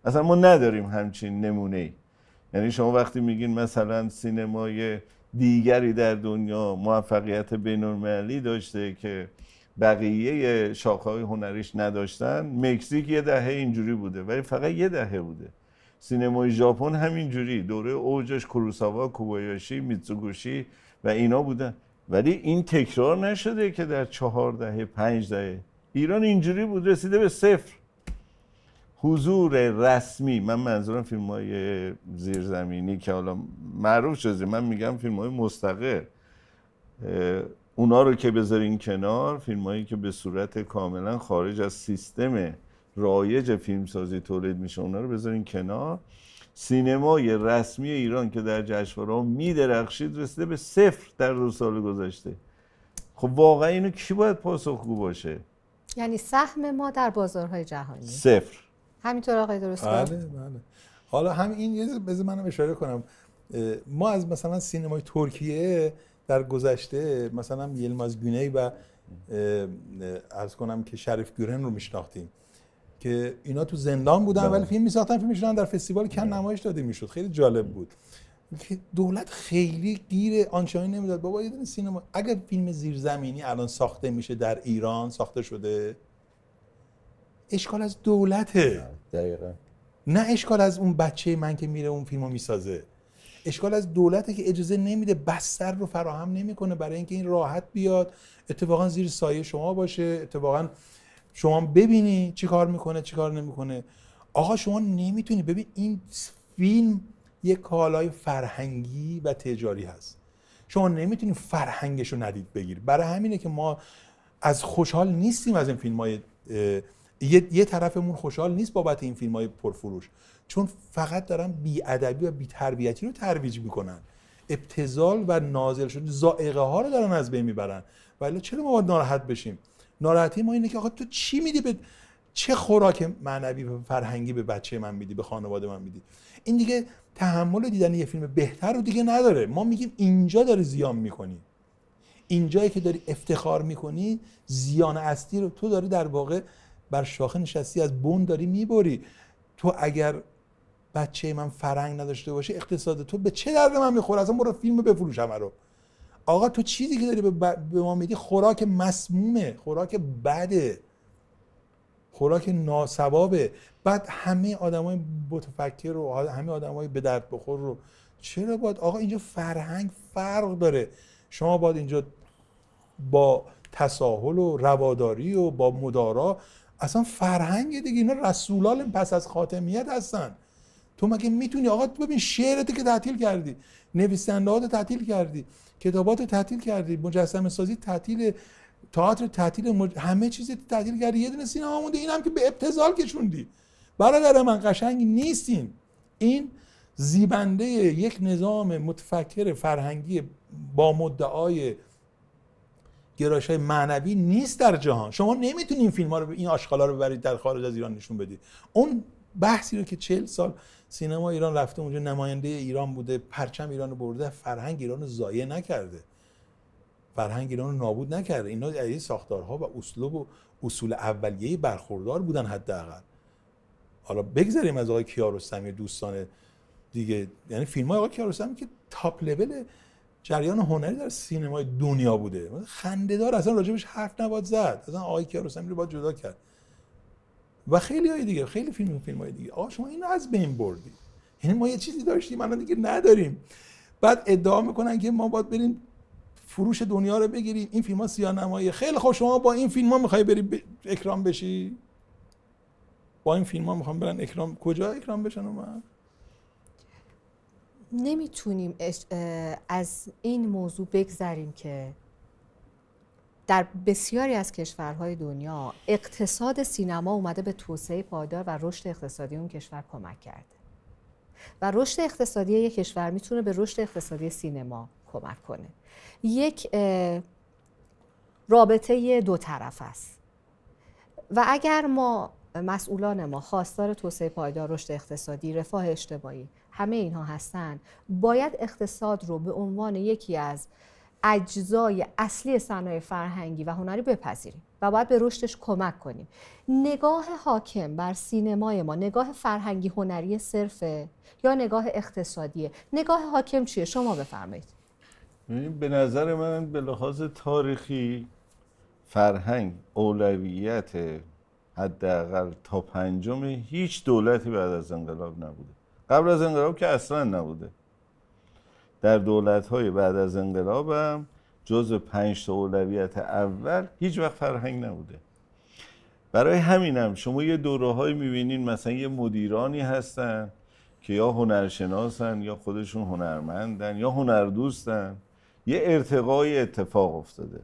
اصلا ما نداریم همچین نمونه ای یعنی شما وقتی میگین مثلا سینمای دیگری در دنیا موفقیت بین المللی داشته که بقیه شاخهای هنریش نداشتن مکزیک یه دهه اینجوری بوده ولی فقط یه دهه بوده سینمای ژاپن همینجوری دوره اوجش کوروساوا کوبایاشی میتسوگوشی و اینا بودن ولی این تکرار نشده که در چهار دهه پنج دهه ایران اینجوری بود رسیده به صفر حضور رسمی من منظورم فیلم های زیرزمینی که حالا معروف شده من میگم فیلم های مستقر اونا رو که بذارین کنار فیلم هایی که به صورت کاملا خارج از سیستم رایج فیلمسازی تولید میشه اونا رو بذارین کنار سینمای رسمی ایران که در جشنواره میدرخشید رسیده به صفر در دو سال گذشته خب واقعا اینو کی باید پاسخگو باشه یعنی سهم ما در بازارهای جهانی صفر همینطور آقای درست بله بله حالا هم این یه بذار منم اشاره کنم ما از مثلا سینمای ترکیه در گذشته مثلا یلماز گونی و از کنم که شریف گورن رو میشناختیم که اینا تو زندان بودن بله. ولی فیلم میساختن فیلمشون در فستیوال کن بله. نمایش داده میشد خیلی جالب بود که دولت خیلی گیر آنچانی نمیداد بابا یه سینما اگر فیلم زیرزمینی الان ساخته میشه در ایران ساخته شده اشکال از دولته دقیقا نه اشکال از اون بچه من که میره اون فیلمو میسازه اشکال از دولته که اجازه نمیده بستر رو فراهم نمیکنه برای اینکه این راحت بیاد اتفاقا زیر سایه شما باشه اتفاقا شما ببینی چی کار میکنه چی کار نمیکنه آقا شما نمیتونی ببین این فیلم یه کالای فرهنگی و تجاری هست شما نمیتونی فرهنگش رو ندید بگیر برای همینه که ما از خوشحال نیستیم از این فیلم یه،, یه طرفمون خوشحال نیست بابت این فیلم های پرفروش چون فقط دارن بیادبی و بیتربیتی رو ترویج میکنن ابتزال و نازل شده زائقه ها رو دارن از بین میبرن ولی چرا ما باید ناراحت بشیم ناراحتی ما اینه که آقا تو چی میدی به چه خوراک معنوی و فرهنگی به بچه من میدی به خانواده من میدی این دیگه تحمل دیدن یه فیلم بهتر رو دیگه نداره ما میگیم اینجا داری زیان میکنی اینجایی که داری افتخار میکنی زیان اصلی رو تو داری در واقع بر شاخه نشستی از بون داری میبری تو اگر بچه من فرنگ نداشته باشه اقتصاد تو به چه درد من میخوره اصلا برو فیلم بفروش رو آقا تو چیزی که داری به ما میدی خوراک مسمومه خوراک بده خوراک ناسبابه بعد همه آدمای متفکر رو، همه آدمای به درد بخور رو چرا باید آقا اینجا فرهنگ فرق داره شما باید اینجا با تساهل و رواداری و با مدارا اصلا فرهنگ دیگه اینا رسولان پس از خاتمیت هستن تو مگه میتونی آقا ببین شعرت که تعطیل کردی نویسنده تعطیل کردی کتابات رو تعطیل کردی مجسمه سازی تعطیل تئاتر تعطیل همه چیز تعطیل کردی یه دونه سینما مونده اینم که به ابتزال کشوندی برادر من قشنگ نیستین این زیبنده یک نظام متفکر فرهنگی با مدعای گرایش های معنوی نیست در جهان شما نمیتونین فیلم ها رو این ها رو ببرید در خارج از ایران نشون بدید اون بحثی رو که چهل سال سینما ایران رفته اونجا نماینده ایران بوده پرچم ایران رو برده فرهنگ ایران رو ضایع نکرده فرهنگ ایران رو نابود نکرده اینا از ساختارها و اسلوب و اصول اولیه برخوردار بودن حداقل حالا بگذاریم از آقای کیارستمی دوستان دیگه یعنی فیلم های آقای کیارستمی که تاپ لول جریان هنری در سینمای دنیا بوده خندهدار اصلا راجبش حرف نباد زد اصلا آقای کیارستمی رو باید جدا کرد و خیلی های دیگه خیلی فیلم فیلم های دیگه آقا شما اینو از بین بردی یعنی ما یه چیزی داشتیم الان دیگه نداریم بعد ادعا میکنن که ما باید بریم فروش دنیا رو بگیریم این فیلم ها سیانمایی خیلی خوب شما با این فیلم ها میخوای بری اکرام بشی با این فیلم ها میخوام برن اکرام کجا اکرام بشن اومد نمیتونیم از این موضوع بگذریم که در بسیاری از کشورهای دنیا اقتصاد سینما اومده به توسعه پایدار و رشد اقتصادی اون کشور کمک کرده و رشد اقتصادی یک کشور میتونه به رشد اقتصادی سینما کمک کنه یک رابطه دو طرف است و اگر ما مسئولان ما خواستار توسعه پایدار رشد اقتصادی رفاه اجتماعی همه اینها هستند باید اقتصاد رو به عنوان یکی از اجزای اصلی صنایع فرهنگی و هنری بپذیریم و باید به رشدش کمک کنیم نگاه حاکم بر سینمای ما نگاه فرهنگی هنری صرفه یا نگاه اقتصادیه نگاه حاکم چیه شما بفرمایید به نظر من به لحاظ تاریخی فرهنگ اولویت حداقل تا پنجم هیچ دولتی بعد از انقلاب نبوده قبل از انقلاب که اصلا نبوده در های بعد از انقلابم جز پنج تا اولویت اول هیچ وقت فرهنگ نبوده برای همینم شما یه دوره های میبینین مثلا یه مدیرانی هستن که یا هنرشناسن یا خودشون هنرمندن یا هنردوستن یه ارتقای اتفاق افتاده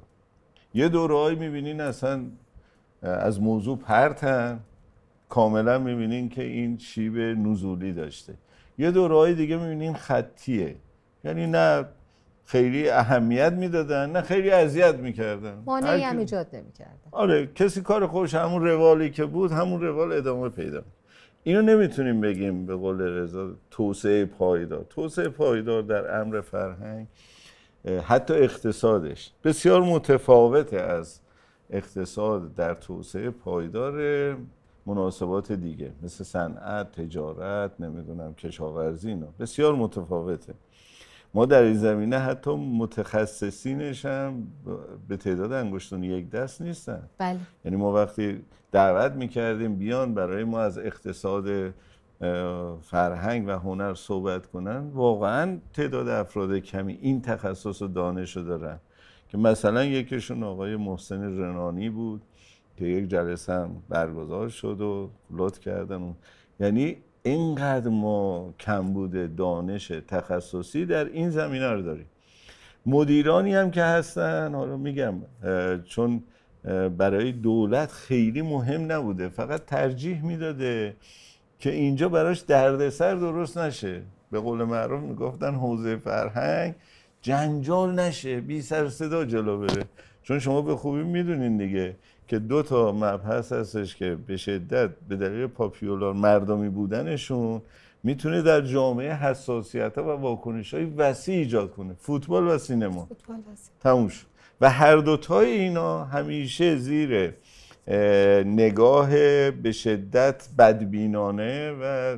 یه های میبینین اصلا از موضوع پرتن کاملا میبینین که این شیب نزولی داشته یه های دیگه میبینین خطیه یعنی نه خیلی اهمیت میدادن نه خیلی اذیت میکردن مانعی هم ایجاد نمیکردن آره کسی کار خوش همون روالی که بود همون روال ادامه پیدا اینو نمیتونیم بگیم به قول رضا توسعه پایدار توسعه پایدار در امر فرهنگ حتی اقتصادش بسیار متفاوته از اقتصاد در توسعه پایدار مناسبات دیگه مثل صنعت تجارت نمیدونم کشاورزی اینا بسیار متفاوته ما در این زمینه حتی متخصصینش هم به تعداد انگشتون یک دست نیستن بله. یعنی ما وقتی دعوت میکردیم بیان برای ما از اقتصاد فرهنگ و هنر صحبت کنن واقعا تعداد افراد کمی این تخصص و دانش رو دارن که مثلا یکیشون آقای محسن رنانی بود که یک جلسه هم برگزار شد و لط کردن یعنی اینقدر ما کمبود دانش تخصصی در این زمینه رو داریم مدیرانی هم که هستن حالا میگم چون برای دولت خیلی مهم نبوده فقط ترجیح میداده که اینجا براش دردسر درست نشه به قول معروف میگفتن حوزه فرهنگ جنجال نشه بی سر صدا جلو بره چون شما به خوبی میدونین دیگه که دو تا مبحث هستش که به شدت به دلیل پاپیولار مردمی بودنشون میتونه در جامعه حساسیت ها و واکنش های وسیع ایجاد کنه فوتبال و سینما فوتبال و تموم شد و هر دوتای اینا همیشه زیر نگاه به شدت بدبینانه و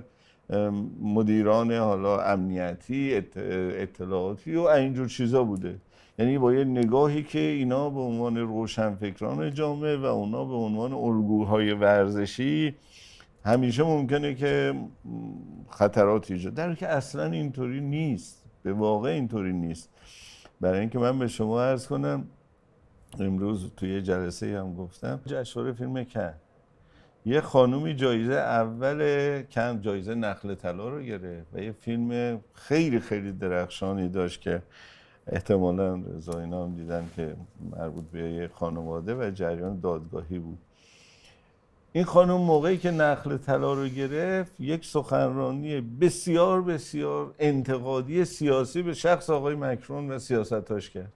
مدیران حالا امنیتی اطلاعاتی و اینجور چیزا بوده یعنی با یه نگاهی که اینا به عنوان روشنفکران جامعه و اونا به عنوان الگوهای ورزشی همیشه ممکنه که خطرات ایجاد در که اصلا اینطوری نیست به واقع اینطوری نیست برای اینکه من به شما عرض کنم امروز توی جلسه هم گفتم جشنواره فیلم کن یه خانومی جایزه اول کن جایزه نخل طلا رو گرفت و یه فیلم خیلی خیلی درخشانی داشت که احتمالا رضا هم دیدن که مربوط به یه خانواده و جریان دادگاهی بود این خانم موقعی که نخل طلا رو گرفت یک سخنرانی بسیار بسیار انتقادی سیاسی به شخص آقای مکرون و سیاستاش کرد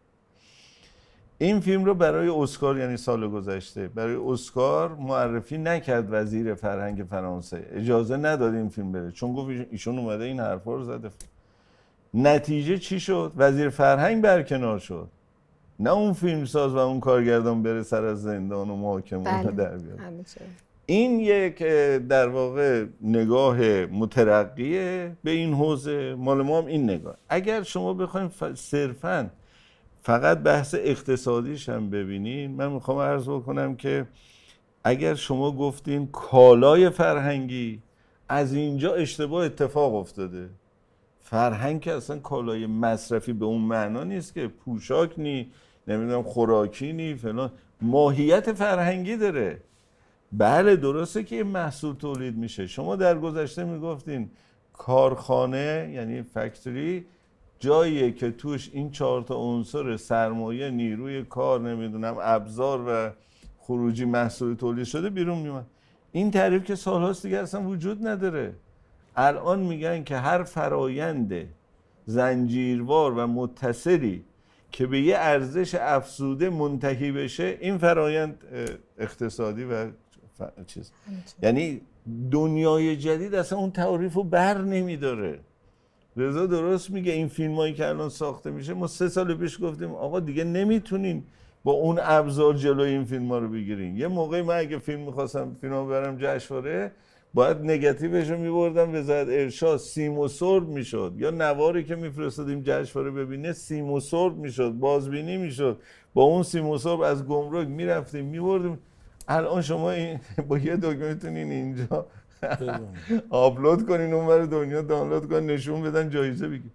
این فیلم رو برای اسکار یعنی سال گذشته برای اسکار معرفی نکرد وزیر فرهنگ فرانسه اجازه نداد این فیلم بره چون گفت ایشون اومده این حرفا رو زده نتیجه چی شد وزیر فرهنگ برکنار شد نه اون فیلمساز و اون کارگردان بره سر از زندان و محاکمه بله. در بیاد این یک در واقع نگاه مترقیه به این حوزه مال ما هم این نگاه اگر شما بخوایم صرفا فقط بحث اقتصادیش هم ببینین من میخوام عرض بکنم که اگر شما گفتین کالای فرهنگی از اینجا اشتباه اتفاق افتاده فرهنگ که اصلا کالای مصرفی به اون معنا نیست که پوشاک نی نمیدونم خوراکی نی فلان ماهیت فرهنگی داره بله درسته که محصول تولید میشه شما در گذشته میگفتین کارخانه یعنی فکتوری جاییه که توش این چهار تا عنصر سرمایه نیروی کار نمیدونم ابزار و خروجی محصول تولید شده بیرون میومد این تعریف که سالهاست دیگه اصلا وجود نداره الان میگن که هر فرایند زنجیروار و متصلی که به یه ارزش افزوده منتهی بشه این فرایند اقتصادی و چیز یعنی دنیای جدید اصلا اون تعریف رو بر نمیداره رضا درست میگه این فیلم هایی که الان ساخته میشه ما سه سال پیش گفتیم آقا دیگه نمیتونیم با اون ابزار جلوی این فیلم ها رو بگیریم یه موقعی من اگه فیلم میخواستم فیلم ها برم جشواره. باید نگتیبش رو به زد ارشاد سیم و سرب میشد یا نواری که میفرستادیم جشنواره ببینه سیم و سرب میشد بازبینی میشد با اون سیم و سرب از گمرک میرفتیم میبردیم الان شما این با یه دکمه میتونین اینجا آپلود کنین اونور دنیا دانلود کن نشون بدن جایزه بگیر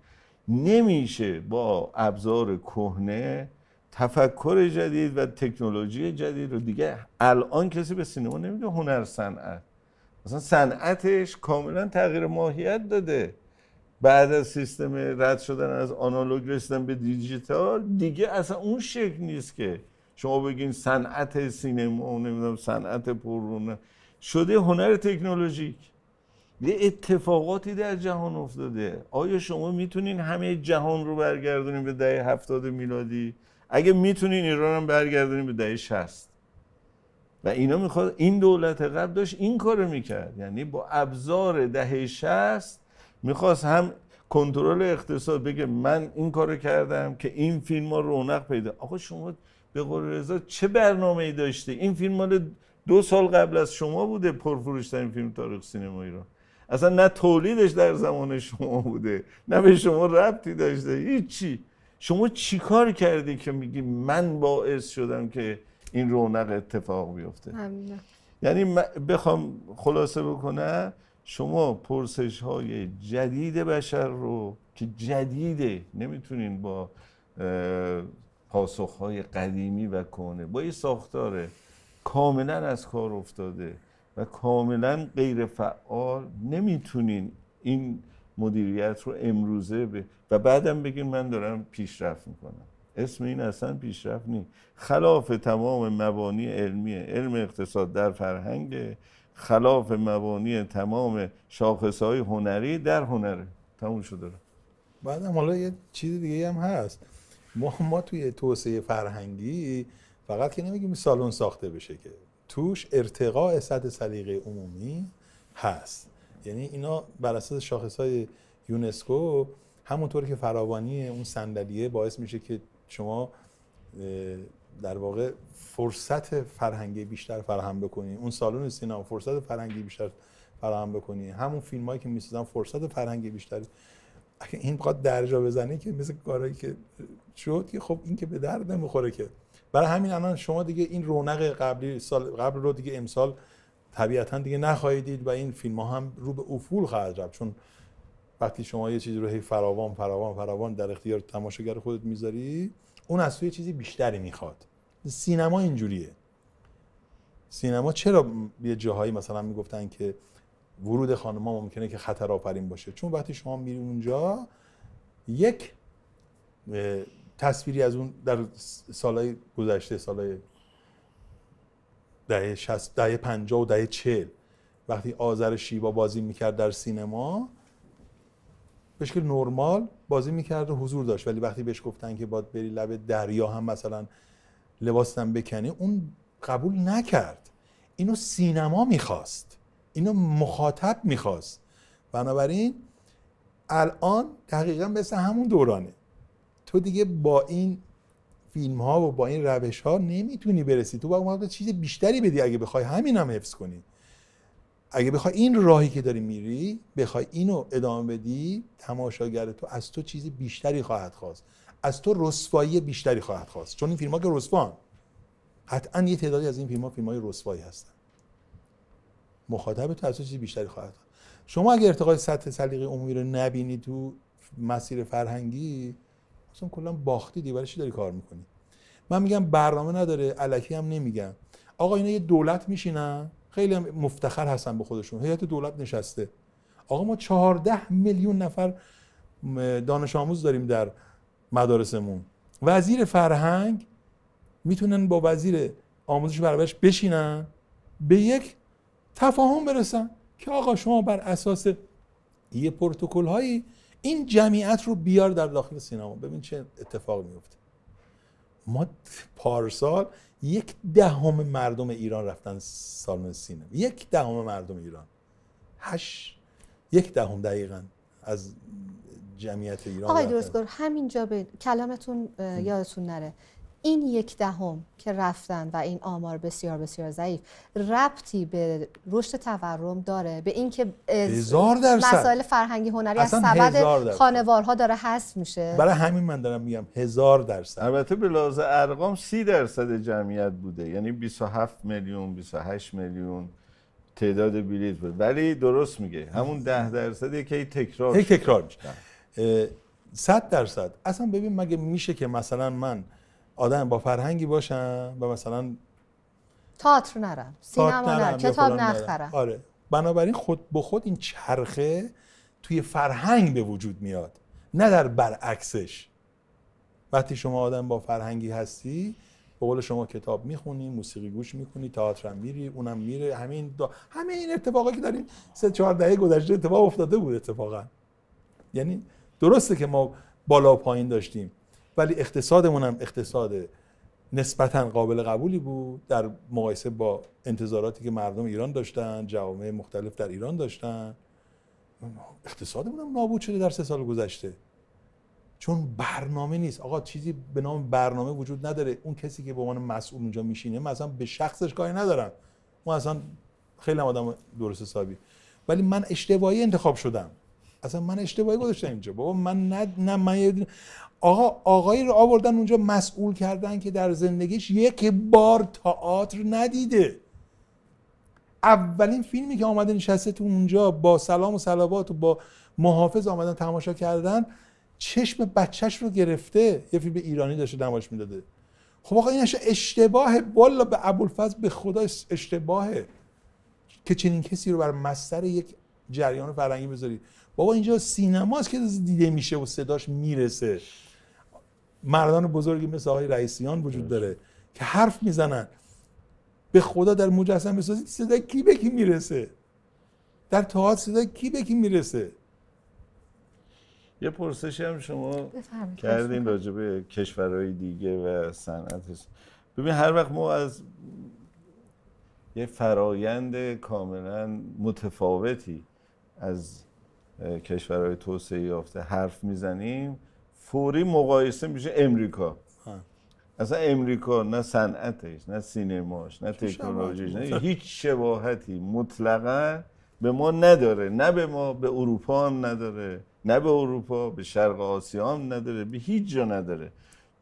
نمیشه با ابزار کهنه تفکر جدید و تکنولوژی جدید رو دیگه الان کسی به سینما نمیده هنر صنعت اصلا صنعتش کاملا تغییر ماهیت داده بعد از سیستم رد شدن از آنالوگ رسیدن به دیجیتال دیگه اصلا اون شکل نیست که شما بگین صنعت سینما و نمیدونم صنعت پرونه شده هنر تکنولوژیک یه اتفاقاتی در جهان افتاده آیا شما میتونین همه جهان رو برگردونین به دهه هفتاد میلادی اگه میتونین ایران هم برگردونین به دهه شست اینا میخواد این دولت قبل داشت این کارو میکرد یعنی با ابزار دهه 60 میخواست هم کنترل اقتصاد بگه من این کارو کردم که این فیلم ها رونق پیدا آقا شما به قول رضا چه برنامه ای داشته این فیلم مال دو سال قبل از شما بوده پرفروشترین فیلم تاریخ سینما ایران اصلا نه تولیدش در زمان شما بوده نه به شما ربطی داشته هیچی شما چیکار کردی که میگی من باعث شدم که این رونق اتفاق بیفته یعنی بخوام خلاصه بکنم شما پرسش های جدید بشر رو که جدیده نمیتونین با پاسخ های قدیمی و کنه با یه ساختار کاملا از کار افتاده و کاملا غیر فعال نمیتونین این مدیریت رو امروزه ب... و بعدم بگین من دارم پیشرفت میکنم اسم این اصلا پیشرفت نیست خلاف تمام مبانی علمی علم اقتصاد در فرهنگ خلاف مبانی تمام شاخص های هنری در هنره تموم شده بعدم حالا یه چیز دیگه هم هست ما ما توی توسعه فرهنگی فقط که نمیگیم سالن ساخته بشه که توش ارتقاء سطح سلیقه عمومی هست یعنی اینا بر اساس شاخص های یونسکو همونطور که فراوانی اون صندلیه باعث میشه که شما در واقع فرصت فرهنگی بیشتر فراهم بکنید اون سالن سینما فرصت فرهنگی بیشتر فراهم بکنید همون فیلمایی که می‌سازن فرصت فرهنگی بیشتری اگه این بخواد درجا بزنه که مثل کارهایی که شد که خب این که به درد نمیخوره که برای همین الان شما دیگه این رونق قبلی سال قبل رو دیگه امسال طبیعتا دیگه نخواهید دید و این فیلم ها هم رو به افول خواهد رفت چون وقتی شما یه چیزی رو هی فراوان فراوان فراوان در اختیار تماشاگر خودت میذاری اون از توی چیزی بیشتری میخواد سینما اینجوریه سینما چرا یه جاهایی مثلا میگفتن که ورود ها ممکنه که خطر آفرین باشه چون وقتی شما میری اونجا یک تصویری از اون در سالهای گذشته سالهای دهه 60 دهه 50 و دهه 40 وقتی آذر شیبا بازی میکرد در سینما به که نرمال بازی میکرد و حضور داشت ولی وقتی بهش گفتن که باید بری لب دریا هم مثلا لباستم بکنی اون قبول نکرد اینو سینما میخواست اینو مخاطب میخواست بنابراین الان دقیقا مثل همون دورانه تو دیگه با این فیلم ها و با این روش ها نمیتونی برسی تو باید چیز بیشتری بدی اگه بخوای همین هم حفظ کنی اگه بخوای این راهی که داری میری بخوای اینو ادامه بدی تماشاگر تو از تو چیزی بیشتری خواهد خواست از تو رسوایی بیشتری خواهد خواست چون این فیلم‌ها که رسوان قطعا یه تعدادی از این فیلم‌ها فیلم‌های رسوایی هستن مخاطب تو از تو چیزی بیشتری خواهد خواست شما اگه ارتقای سطح سلیقه عمومی رو نبینی تو مسیر فرهنگی اصلا کلا باختی دیوارش داری کار میکنی من میگم برنامه نداره الکی هم نمیگم آقا اینا یه دولت میشینن خیلی هم مفتخر هستن به خودشون هیئت دولت نشسته آقا ما 14 میلیون نفر دانش آموز داریم در مدارسمون وزیر فرهنگ میتونن با وزیر آموزش برابرش بشینن به یک تفاهم برسن که آقا شما بر اساس یه پروتکل هایی این جمعیت رو بیار در داخل سینما ببین چه اتفاق میفته ما پارسال یک دهم مردم ایران رفتن سالن سینما یک دهم مردم ایران هش یک دهم ده دقیقا از جمعیت ایران آقای درستگار همینجا به کلامتون یادتون نره این یک دهم که رفتن و این آمار بسیار بسیار ضعیف ربطی به رشد تورم داره به اینکه مسائل فرهنگی هنری از سبد خانوارها داره حذف میشه برای همین من دارم میگم هزار درصد البته به لحاظ ارقام سی درصد جمعیت بوده یعنی 27 میلیون 28 میلیون تعداد بیلیت بود ولی درست میگه همون ده درصد که تکرار تکرار 100 درصد اصلا ببین مگه میشه که مثلا من آدم با فرهنگی باشم و مثلا تئاتر نرم سینما نرم کتاب نخرم آره بنابراین خود به خود این چرخه توی فرهنگ به وجود میاد نه در برعکسش وقتی شما آدم با فرهنگی هستی به قول شما کتاب میخونی موسیقی گوش میکنی تئاتر هم میری اونم میره همین همه این اتفاقایی که داریم سه چهار دهه گذشته اتفاق افتاده بود اتفاقا یعنی درسته که ما بالا پایین داشتیم ولی اقتصادمون هم اقتصاد نسبتا قابل قبولی بود در مقایسه با انتظاراتی که مردم ایران داشتن جوامع مختلف در ایران داشتن اقتصادمون هم نابود شده در سه سال گذشته چون برنامه نیست آقا چیزی به نام برنامه وجود نداره اون کسی که به عنوان مسئول اونجا میشینه اصلا به شخصش کاری ندارم اون اصلا خیلی آدم درست حسابی ولی من اشتباهی انتخاب شدم اصلا من اشتباهی گذاشتم اینجا بابا من نه نه من آقا آقایی رو آوردن اونجا مسئول کردن که در زندگیش یک بار تئاتر ندیده اولین فیلمی که آمده نشسته تو اونجا با سلام و صلوات و با محافظ آمدن تماشا کردن چشم بچهش رو گرفته یه فیلم ایرانی داشته نمایش میداده خب آقا اینش اشتباهه بالا به ابوالفضل به خدا اشتباهه که چنین کسی رو بر مستر یک جریان فرنگی بذاری بابا اینجا سینماست که دیده میشه و صداش میرسه مردان بزرگی مثل آقای رئیسیان وجود داره که حرف میزنن به خدا در مجسم بسازی صدای کی به کی میرسه در تئاتر صدای کی به کی میرسه یه پرسشی هم شما کردین راجع به کشورهای دیگه و صنعت ببین هر وقت ما از یه فرایند کاملا متفاوتی از کشورهای توسعه یافته حرف میزنیم فوری مقایسه میشه امریکا اصلا امریکا نه صنعتش نه سینماش نه تکنولوژیش نه هیچ شباهتی مطلقا به ما نداره نه به ما به اروپا هم نداره نه به اروپا به شرق آسیا هم نداره به هیچ جا نداره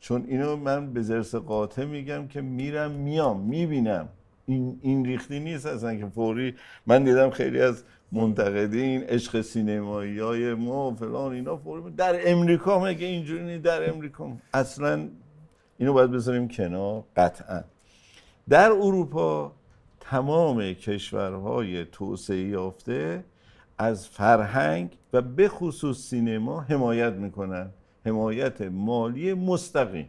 چون اینو من به زرس قاطع میگم که میرم میام میبینم این, این ریختی نیست اصلا که فوری من دیدم خیلی از منتقدین عشق سینمایی های ما و فلان اینا در امریکا که اینجوری در امریکا اصلا اینو باید بذاریم کنار قطعا در اروپا تمام کشورهای توسعه یافته از فرهنگ و به خصوص سینما حمایت میکنن حمایت مالی مستقیم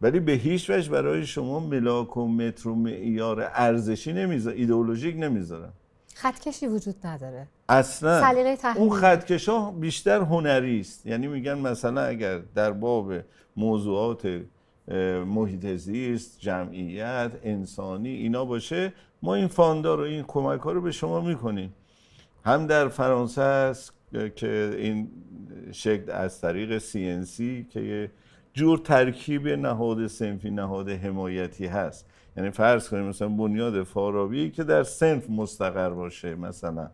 ولی به هیچ وجه برای شما ملاک و متر و معیار ارزشی نمیذارن ایدئولوژیک نمیذارن خطکشی وجود نداره اصلا اون خطکش ها بیشتر هنری است یعنی میگن مثلا اگر در باب موضوعات محیط زیست جمعیت انسانی اینا باشه ما این فاندار رو این کمک ها رو به شما میکنیم هم در فرانسه هست که این شکل از طریق سی که یه جور ترکیب نهاد سنفی نهاد حمایتی هست یعنی فرض کنیم مثلا بنیاد فارابی که در سنف مستقر باشه مثلا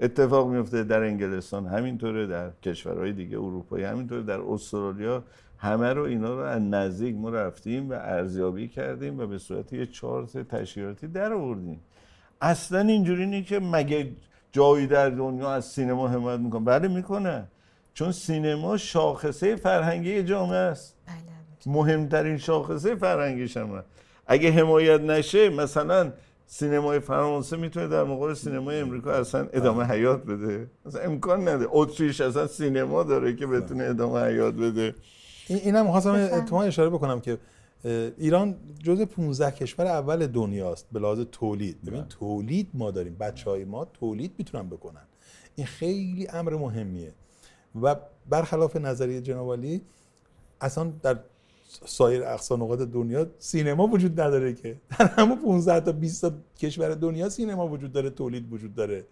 اتفاق میفته در انگلستان همینطوره در کشورهای دیگه اروپایی همینطوره در استرالیا همه رو اینا رو از نزدیک ما رفتیم و ارزیابی کردیم و به صورت یه چارت تشکیلاتی در آوردیم اصلا اینجوری نیست که مگه جایی در دنیا از سینما حمایت میکنه بله میکنه چون سینما شاخصه فرهنگی جامعه است بله، مهمترین شاخصه فرهنگیش هم اگه حمایت نشه مثلا سینمای فرانسه میتونه در مقابل سینمای امریکا اصلا ادامه حیات بده اصلا امکان نده اتریش اصلا سینما داره که بتونه ادامه حیات بده این اینم خواستم اتفاقا اشاره بکنم که ایران جز 15 کشور اول دنیاست به لحاظ تولید ببین بله. تولید ما داریم بچه های ما تولید میتونن بکنن این خیلی امر مهمیه و برخلاف نظریه جناب اصلا در سایر اقصا نقاط دنیا سینما وجود نداره که در همه 15 تا 20 تا کشور دنیا سینما وجود داره تولید وجود داره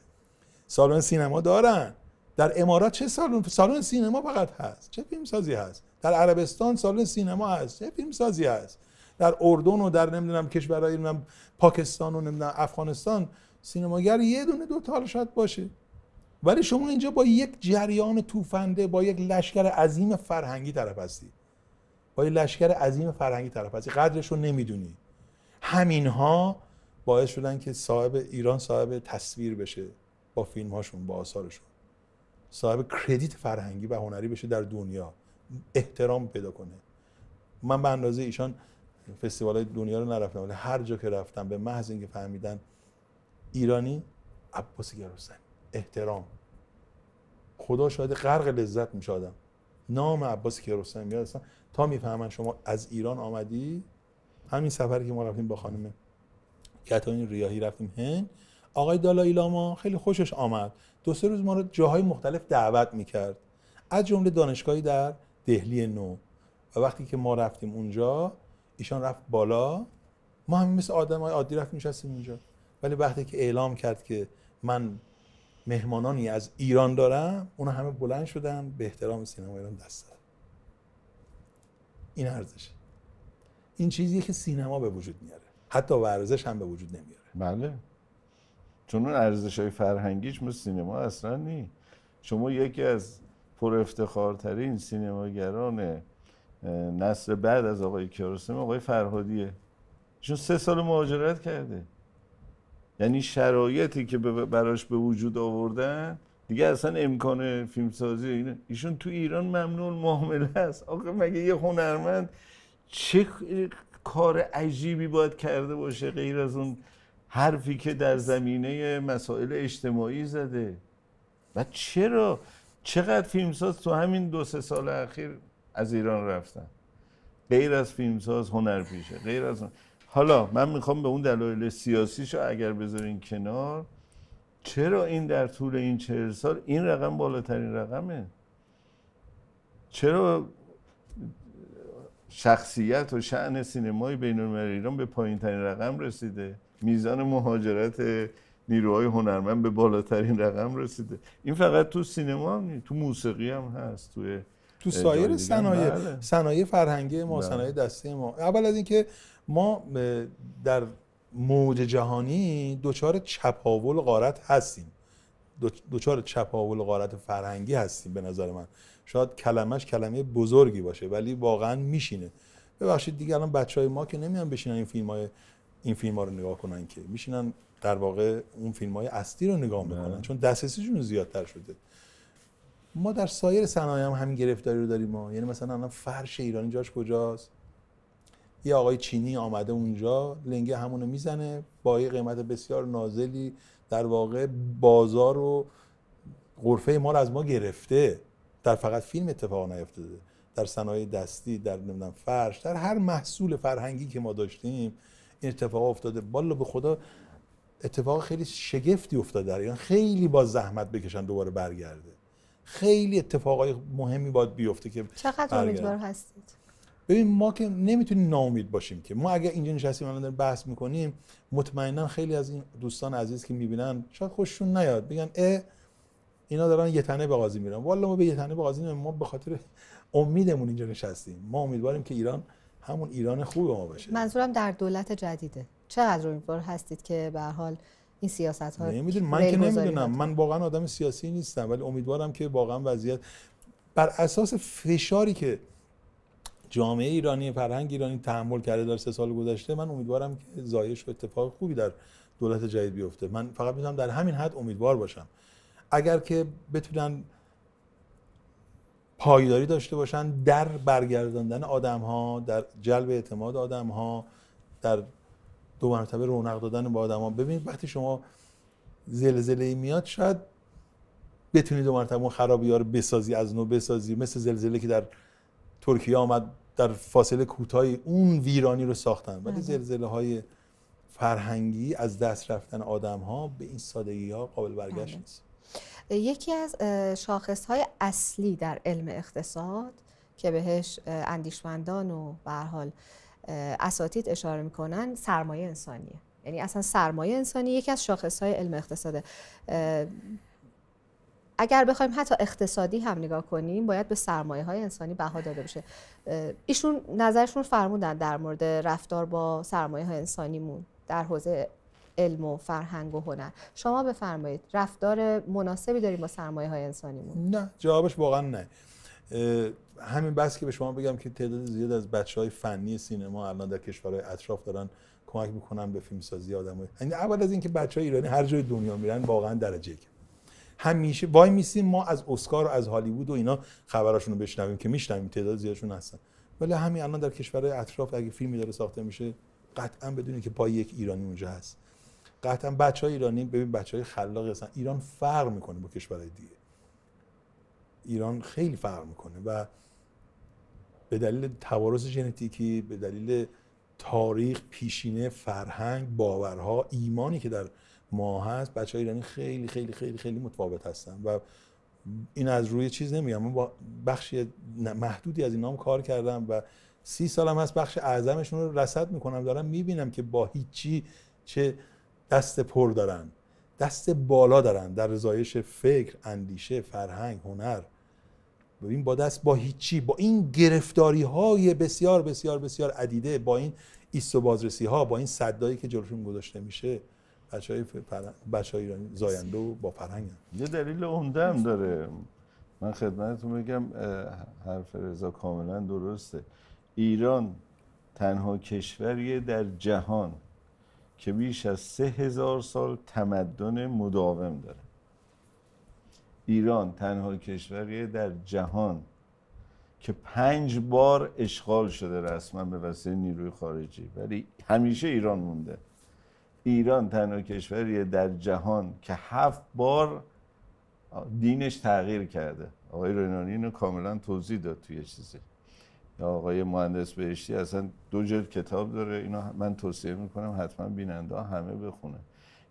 سالن سینما دارن در امارات چه سالن سالن سینما فقط هست چه فیلم سازی هست در عربستان سالن سینما هست چه فیلم سازی هست در اردن و در نمیدونم کشورهای نمیدونم پاکستان و نمیدونم افغانستان سینماگر یه دونه دو تا شاید باشه ولی شما اینجا با یک جریان توفنده با یک لشکر عظیم فرهنگی طرف هستید با یه لشکر عظیم فرهنگی طرف هستی قدرش رو نمیدونی همینها باعث شدن که صاحب ایران صاحب تصویر بشه با فیلم هاشون با آثارشون صاحب کردیت فرهنگی و هنری بشه در دنیا احترام پیدا کنه من به اندازه ایشان فستیوال دنیا رو نرفتم ولی هر جا که رفتم به محض اینکه فهمیدن ایرانی عباس گرستن احترام خدا شاید غرق لذت میشه نام عباس کیروسن میاد تا میفهمن شما از ایران آمدی همین سفری که ما رفتیم با خانم کتانی ریاهی رفتیم هند آقای دالائی لاما خیلی خوشش آمد دو سه روز ما رو جاهای مختلف دعوت میکرد از جمله دانشگاهی در دهلی نو و وقتی که ما رفتیم اونجا ایشان رفت بالا ما هم مثل آدم های عادی رفت نشستیم اینجا ولی وقتی که اعلام کرد که من مهمانانی از ایران دارم اونا همه بلند شدن به احترام سینما ایران دست این ارزش، این چیزیه که سینما به وجود میاره حتی ورزش هم به وجود نمیاره بله چون اون ارزش های فرهنگیش مثل سینما اصلا نی شما یکی از پر افتخارترین سینماگران نسل بعد از آقای کیارستمی آقای فرهادیه چون سه سال مهاجرت کرده یعنی شرایطی که براش به وجود آوردن دیگه اصلا امکان فیلمسازی اینه ایشون تو ایران ممنون معامله است آخه مگه یه هنرمند چه کار عجیبی باید کرده باشه غیر از اون حرفی که در زمینه مسائل اجتماعی زده و چرا چقدر فیلمساز تو همین دو سه سال اخیر از ایران رفتن غیر از فیلمساز هنر پیشه غیر از حالا من میخوام به اون دلایل سیاسیشو اگر بذارین کنار چرا این در طول این چهل سال این رقم بالاترین رقمه چرا شخصیت و شعن سینمای بین ایران به پایین ترین رقم رسیده میزان مهاجرت نیروهای هنرمند به بالاترین رقم رسیده این فقط تو سینما هم تو موسیقی هم هست تو؟ تو سایر صنایع بله. صنایع فرهنگی ما بله. صنایع دستی ما اول از اینکه ما در موج جهانی دوچار چپاول غارت هستیم دوچار چپاول غارت فرهنگی هستیم به نظر من شاید کلمش کلمه بزرگی باشه ولی واقعا میشینه ببخشید دیگه الان بچه های ما که نمیان بشینن این فیلم های این فیلم ها رو نگاه کنن که میشینن در واقع اون فیلم های اصلی رو نگاه میکنن چون دسترسیشون زیادتر شده ما در سایر صنایع هم همین گرفتاری رو داریم ما یعنی مثلا الان فرش ایرانی جاش کجاست یه آقای چینی آمده اونجا لنگه همونو میزنه با یه قیمت بسیار نازلی در واقع بازار و غرفه ما از ما گرفته در فقط فیلم اتفاق نیفتاده در صنایع دستی در نمیدونم فرش در هر محصول فرهنگی که ما داشتیم این اتفاق افتاده بالا به خدا اتفاق خیلی شگفتی افتاده در ایران خیلی با زحمت بکشن دوباره برگرده خیلی اتفاقای مهمی باید بیفته که چقدر امیدوار هستید ببین ما که نمیتونیم ناامید باشیم که ما اگر اینجا نشستیم الان داریم بحث میکنیم مطمئنا خیلی از این دوستان عزیز که میبینن شاید خوششون نیاد بگن ا اینا دارن یه تنه به قاضی میرن والا ما به یه تنه به قاضی ما به خاطر امیدمون اینجا نشستیم ما امیدواریم که ایران همون ایران خوب ما باشه منظورم در دولت جدیده چقدر امیدوار هستید که به حال این سیاست ها نمیدونم من که نمیدونم من واقعا آدم سیاسی نیستم ولی امیدوارم که واقعا وضعیت بر اساس فشاری که جامعه ایرانی فرهنگ ایرانی تحمل کرده در سه سال گذشته من امیدوارم که زایش و اتفاق خوبی در دولت جدید بیفته من فقط میتونم در همین حد امیدوار باشم اگر که بتونن پایداری داشته باشن در برگرداندن آدم ها در جلب اعتماد آدم ها در دو مرتبه رونق دادن به آدم ها ببینید وقتی شما زلزله میاد شاید بتونید دو مرتبه اون خرابی ها رو بسازی از نو بسازی مثل زلزله که در ترکیه آمد در فاصله کوتاهی اون ویرانی رو ساختن ولی بله. زلزله های فرهنگی از دست رفتن آدم ها به این سادگی ها قابل برگشت بله. نیست یکی از شاخص های اصلی در علم اقتصاد که بهش اندیشمندان و به حال اساتید اشاره میکنن سرمایه انسانیه یعنی اصلا سرمایه انسانی یکی از شاخص های علم اقتصاده اگر بخوایم حتی اقتصادی هم نگاه کنیم باید به سرمایه های انسانی بها داده بشه ایشون نظرشون فرمودن در مورد رفتار با سرمایه های انسانیمون در حوزه علم و فرهنگ و هنر شما بفرمایید رفتار مناسبی داریم با سرمایه های انسانیمون نه جوابش واقعا نه همین بس که به شما بگم که تعداد زیاد از بچه های فنی سینما الان در کشورهای اطراف دارن کمک میکنن به فیلمسازی آدم های. یعنی اول از اینکه بچه های ایرانی هر جای دنیا میرن واقعا درجه یک همیشه وای میسیم ما از اسکار و از هالیوود و اینا خبراشون رو بشنویم که میشنویم تعداد زیادشون هستن ولی همین الان در کشورهای اطراف اگه فیلمی داره ساخته میشه قطعا بدونید که پای یک ایرانی اونجا هست قطعا بچه های ایرانی ببین بچه های خلاق هستن ایران فرق میکنه با کشورهای دیگه ایران خیلی فرق میکنه و به دلیل توارث ژنتیکی به دلیل تاریخ پیشینه فرهنگ باورها ایمانی که در ما هست بچه ایرانی خیلی خیلی خیلی خیلی متفاوت هستن و این از روی چیز نمیگم من با بخش محدودی از اینام کار کردم و سی سالم هست بخش اعظمشون رو رصد میکنم دارم میبینم که با هیچی چه دست پر دارن دست بالا دارن در رضایش فکر اندیشه فرهنگ هنر ببین با دست با هیچی با این گرفتاری های بسیار بسیار بسیار عدیده با این ایست و بازرسی ها با این صدایی که جلوشون گذاشته میشه بچه های, ایرانی زاینده و با فرهنگ یه دلیل عمده هم داره من خدمتتون بگم حرف رضا کاملا درسته ایران تنها کشوریه در جهان که بیش از سه هزار سال تمدن مداوم داره ایران تنها کشوریه در جهان که پنج بار اشغال شده رسما به وسیله نیروی خارجی ولی همیشه ایران مونده ایران تنها کشوریه در جهان که هفت بار دینش تغییر کرده آقای رنانی اینو کاملا توضیح داد توی چیزی آقای مهندس بهشتی اصلا دو جلد کتاب داره اینو من توصیه میکنم حتما بیننده همه بخونه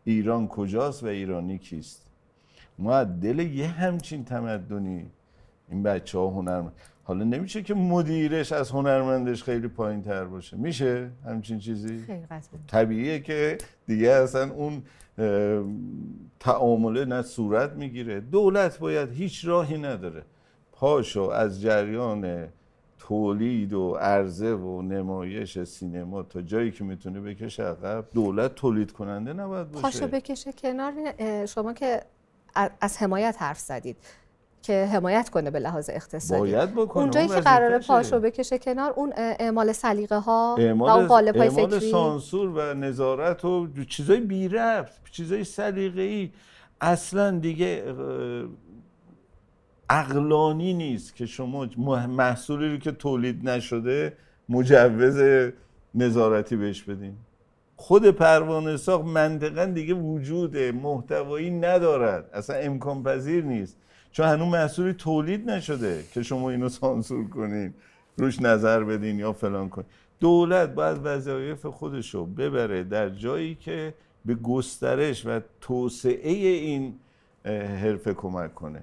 ایران کجاست و ایرانی کیست ما دل یه همچین تمدنی این بچه ها هنر حالا نمیشه که مدیرش از هنرمندش خیلی پایین تر باشه میشه همچین چیزی؟ خیلی طبیعیه که دیگه اصلا اون تعامله نه صورت میگیره دولت باید هیچ راهی نداره پاشو از جریان تولید و عرضه و نمایش سینما تا جایی که میتونه بکشه عقب دولت تولید کننده نباید باشه پاشو بکشه کنار شما که از حمایت حرف زدید که حمایت کنه به لحاظ اقتصادی باید بکنه اونجایی که قرار پاشو بکشه کنار اون اعمال سلیقه ها اعمال و اعمال سانسور و نظارت و چیزای بی چیزای سلیقه ای اصلا دیگه اقلانی نیست که شما محصولی رو که تولید نشده مجوز نظارتی بهش بدین خود پروانه ساخت منطقا دیگه وجود محتوایی ندارد اصلا امکان پذیر نیست چون هنوز محصولی تولید نشده که شما اینو سانسور کنین روش نظر بدین یا فلان کنین دولت باید وظایف خودش رو ببره در جایی که به گسترش و توسعه این حرفه کمک کنه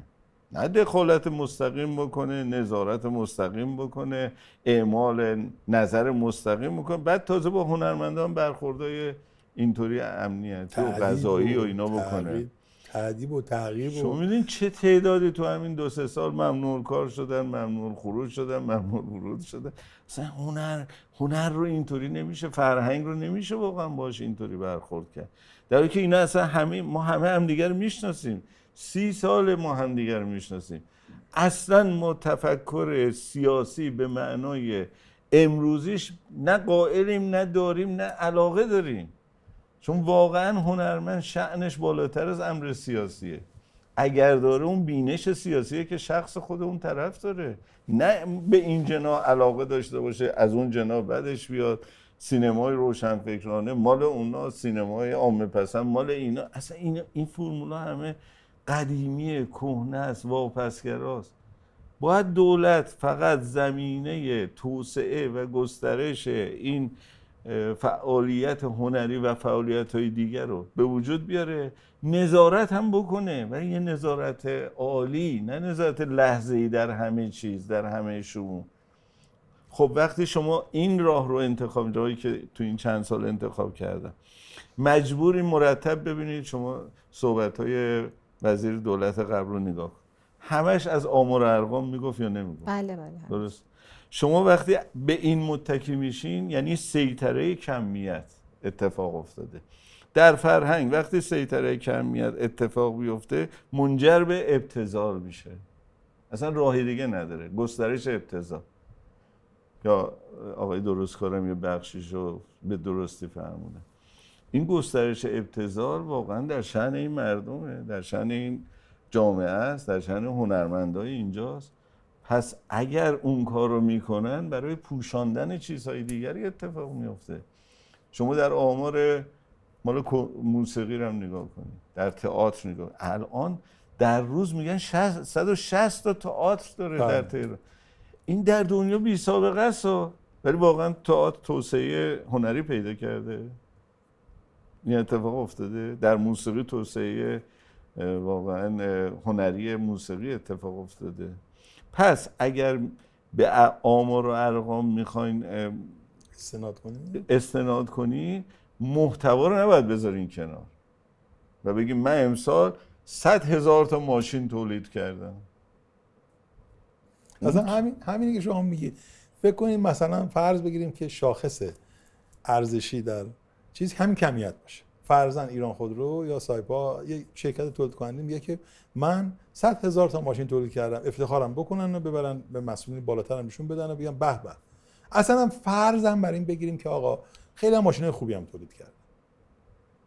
نه دخالت مستقیم بکنه نظارت مستقیم بکنه اعمال نظر مستقیم بکنه بعد تازه با هنرمندان برخوردهای اینطوری امنیتی و غذایی و اینا بکنه تعدیب و تعقیب شما میدین چه تعدادی تو همین دو سه سال ممنون کار شدن ممنون خروج شدن ممنون ورود شدن مثلا هنر هنر رو اینطوری نمیشه فرهنگ رو نمیشه واقعا باش اینطوری برخورد کرد در حالی که اینا اصلا همه ما همه همدیگر میشناسیم سی سال ما همدیگر میشناسیم اصلا ما تفکر سیاسی به معنای امروزیش نه قائلیم نه داریم نه علاقه داریم چون واقعا هنرمند شعنش بالاتر از امر سیاسیه اگر داره اون بینش سیاسیه که شخص خود اون طرف داره نه به این جنا علاقه داشته باشه از اون جنا بدش بیاد سینمای روشنفکرانه مال اونا سینمای عامه پسند مال اینا اصلا این این فرمولا همه قدیمی کهنه است واپسگراست باید دولت فقط زمینه توسعه و گسترش این فعالیت هنری و فعالیت های دیگر رو به وجود بیاره نظارت هم بکنه و یه نظارت عالی نه نظارت لحظه ای در همه چیز در همه شما خب وقتی شما این راه رو انتخاب جایی که تو این چند سال انتخاب کردم مجبوری مرتب ببینید شما صحبت های وزیر دولت قبل رو نگاه همش از آمار ارقام میگفت یا نمیگفت بله بله درست شما وقتی به این متکی میشین یعنی سیطره کمیت اتفاق افتاده در فرهنگ وقتی سیطره کمیت اتفاق بیفته منجر به ابتزار میشه اصلا راهی دیگه نداره گسترش ابتزار یا آقای درست کارم یه بخشیش رو به درستی فرمودن این گسترش ابتزار واقعا در شن این مردمه در شن این جامعه است در شن هنرمندای اینجاست پس اگر اون کار رو میکنن برای پوشاندن چیزهای دیگری اتفاق میفته شما در آمار مال موسیقی رو هم نگاه کنید در تئاتر نگاه کنید. الان در روز میگن 160 تا تئاتر داره در بله. تهران این در دنیا بی سابقه است ولی واقعا تئاتر توسعه هنری پیدا کرده این اتفاق افتاده در موسیقی توسعه واقعا هنری موسیقی اتفاق افتاده پس اگر به آمار و ارقام میخواین استناد کنید استناد کنی محتوا رو نباید بذارین کنار و بگیم من امسال 100 هزار تا ماشین تولید کردم اصلا همین همینی که شما میگید فکر کنید مثلا فرض بگیریم که شاخص ارزشی در چیز همین کمیت باشه فرزن ایران رو یا سایپا یه شرکت تولید کننده میگه که من 100 هزار تا ماشین تولید کردم افتخارم بکنن و ببرن به مسئولین بالاترم ایشون بدن و بگم به به اصلا فرضم بر این بگیریم که آقا خیلی هم ماشین خوبی هم تولید کرد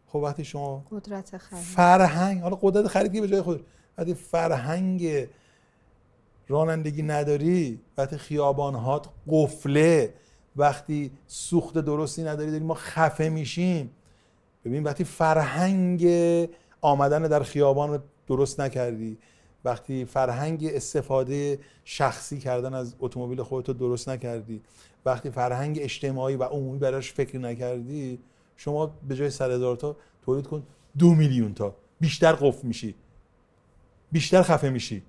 خب وقتی شما قدرت خرید فرهنگ حالا قدرت خرید به جای خود وقتی فرهنگ رانندگی نداری وقتی خیابانهات قفله وقتی سوخت درستی نداری داری ما خفه میشیم ببین وقتی فرهنگ آمدن در خیابان رو درست نکردی وقتی فرهنگ استفاده شخصی کردن از اتومبیل خودت رو درست نکردی وقتی فرهنگ اجتماعی و عمومی براش فکر نکردی شما به جای سر هزار تا تولید کن دو میلیون تا بیشتر قف میشی بیشتر خفه میشی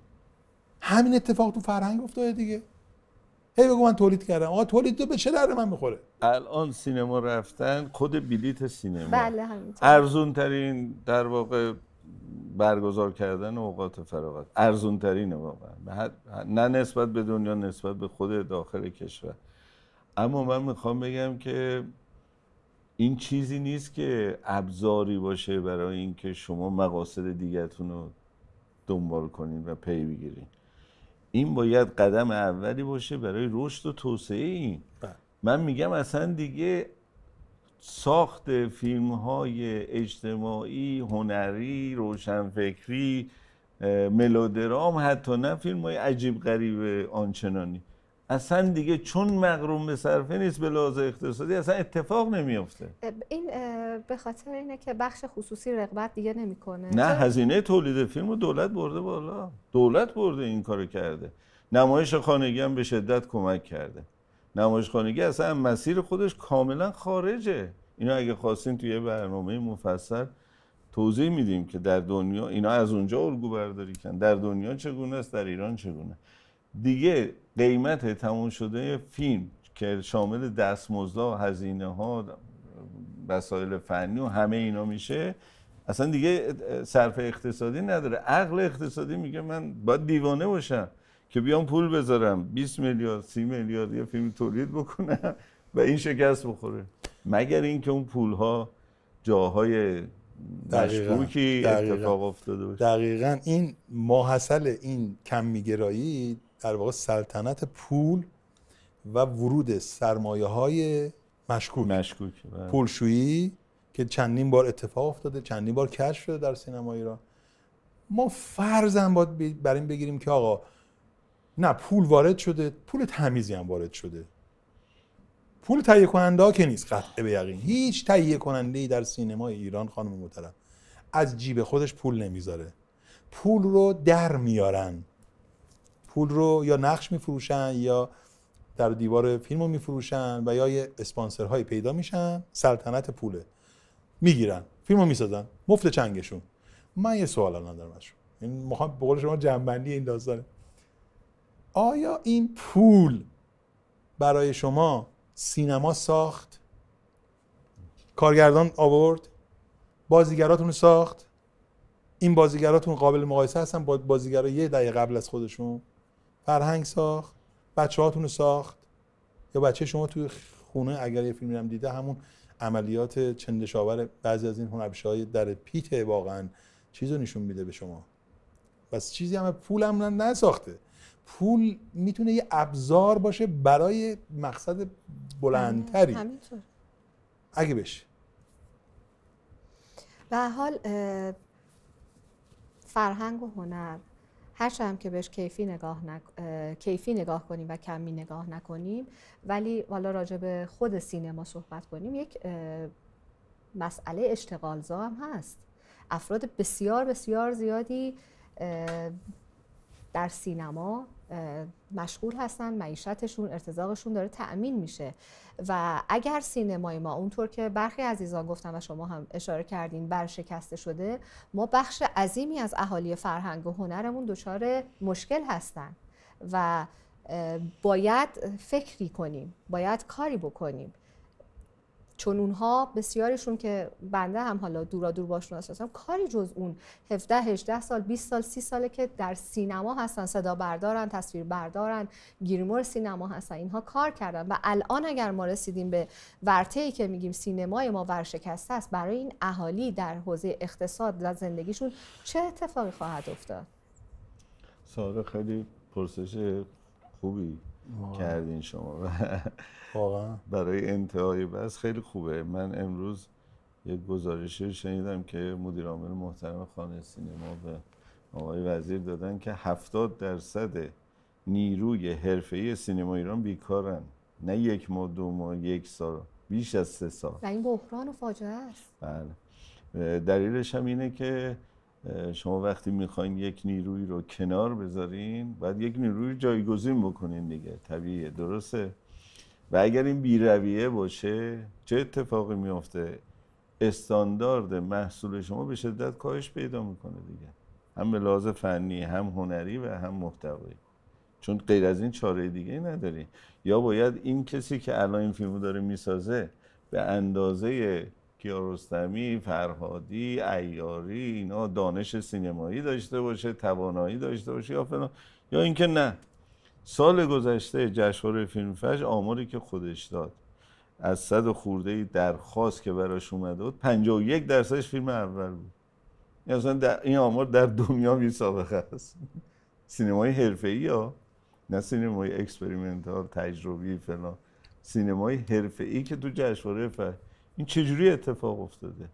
همین اتفاق تو فرهنگ افتاده دیگه هی بگو من تولید کردم آقا تولید تو به چه در من میخوره الان سینما رفتن خود بلیت سینما بله همینطور ارزون ترین در واقع برگزار کردن اوقات فراغت ارزون ترینه واقعا نه نسبت به دنیا نسبت به خود داخل کشور اما من میخوام بگم که این چیزی نیست که ابزاری باشه برای اینکه شما مقاصد دیگرتون رو دنبال کنین و پی بگیرین این باید قدم اولی باشه برای رشد و توسعه این بله. من میگم اصلا دیگه ساخت فیلم های اجتماعی، هنری، روشنفکری، ملودرام حتی نه فیلم های عجیب غریب آنچنانی اصلا دیگه چون مغروم به صرفه نیست به لحاظ اقتصادی اصلا اتفاق نمیافته این به خاطر اینه که بخش خصوصی رقبت دیگه نمیکنه نه هزینه تولید فیلم رو دولت برده بالا دولت برده این کارو کرده نمایش خانگی هم به شدت کمک کرده نمایش خانگی اصلا مسیر خودش کاملا خارجه اینا اگه خواستین توی برنامه مفصل توضیح میدیم که در دنیا اینا از اونجا الگو برداری کن در دنیا چگونه است در ایران چگونه دیگه قیمت تموم شده فیلم که شامل دستمزدها هزینه ها وسایل فنی و همه اینا میشه اصلا دیگه صرف اقتصادی نداره عقل اقتصادی میگه من باید دیوانه باشم که بیام پول بذارم 20 میلیارد 30 میلیارد یه فیلم تولید بکنم و این شکست بخوره مگر اینکه اون پول ها جاهای مشکوکی اتفاق افتاده باشه دقیقا این ماحصل این کم در واقع سلطنت پول و ورود سرمایه های مشکوک, بله. پولشویی که چندین بار اتفاق افتاده چندین بار کشف شده در سینما ایران ما فرضاً باید بر این بگیریم که آقا نه پول وارد شده پول تمیزی هم وارد شده پول تهیه کننده ها که نیست قطعه به یقین هیچ تهیه کننده ای در سینما ایران خانم محترم از جیب خودش پول نمیذاره پول رو در میارن پول رو یا نقش میفروشن یا در دیوار فیلم رو میفروشن و یا یه اسپانسرهایی پیدا میشن سلطنت پوله میگیرن فیلم رو میسازن مفت چنگشون من یه سوال الان دارم ازشون این به قول شما جنبندی این داستانه آیا این پول برای شما سینما ساخت کارگردان آورد بازیگراتون ساخت این بازیگراتون قابل مقایسه هستن با بازیگرای یه دقیقه قبل از خودشون فرهنگ ساخت بچه هاتون ساخت یا بچه شما توی خونه اگر یه فیلمی هم دیده همون عملیات چندشاور بعضی از این هنرپیشه های در پیته واقعا چیز رو نشون میده به شما بس چیزی همه پول هم نساخته پول میتونه یه ابزار باشه برای مقصد بلندتری همینطور اگه بشه به حال فرهنگ و هنر هر هم که بهش کیفی نگاه, نک... کیفی نگاه کنیم و کمی نگاه نکنیم ولی والا راجع به خود سینما صحبت کنیم یک مسئله اشتغالزا هم هست افراد بسیار بسیار زیادی در سینما مشغول هستن معیشتشون ارتزاقشون داره تأمین میشه و اگر سینمای ما اونطور که برخی عزیزان گفتن و شما هم اشاره کردین برشکسته شده ما بخش عظیمی از اهالی فرهنگ و هنرمون دچار مشکل هستن و باید فکری کنیم باید کاری بکنیم چون اونها بسیاریشون که بنده هم حالا دورا دور باشون هستم کاری جز اون 17 18 سال 20 سال 30 ساله که در سینما هستن صدا بردارن تصویر بردارن گیرمور سینما هستن اینها کار کردن و الان اگر ما رسیدیم به ورته ای که میگیم سینمای ما ورشکسته است برای این اهالی در حوزه اقتصاد و زندگیشون چه اتفاقی خواهد افتاد ساره خیلی پرسش خوبی کردین شما واقعا برای انتهای بس خیلی خوبه من امروز یک گزارش شنیدم که مدیر عامل محترم خانه سینما به آقای وزیر دادن که 70 درصد نیروی حرفه‌ای سینما ایران بیکارن نه یک ماه دو ماه یک سال بیش از سه سال و این بحران و فاجعه است بله دلیلش هم اینه که شما وقتی میخواین یک نیروی رو کنار بذارین بعد یک نیروی جایگزین بکنین دیگه طبیعیه درسته و اگر این بیرویه باشه چه اتفاقی میافته استاندارد محصول شما به شدت کاهش پیدا میکنه دیگه هم به لحاظ فنی هم هنری و هم محتوایی چون غیر از این چاره دیگه ای نداری یا باید این کسی که الان این فیلمو داره میسازه به اندازه کیارستمی فرهادی ایاری اینا دانش سینمایی داشته باشه توانایی داشته باشه یا فلان یا اینکه نه سال گذشته جشنواره فش آماری که خودش داد از صد خورده درخواست که براش اومده بود یک درصدش فیلم اول بود این یعنی اصلا در این آمار در دنیا بی سابقه است سینمای ای ها نه سینمای اکسپریمنتال تجربی فلان سینمای ای که تو جشنواره این چجوری اتفاق افتاده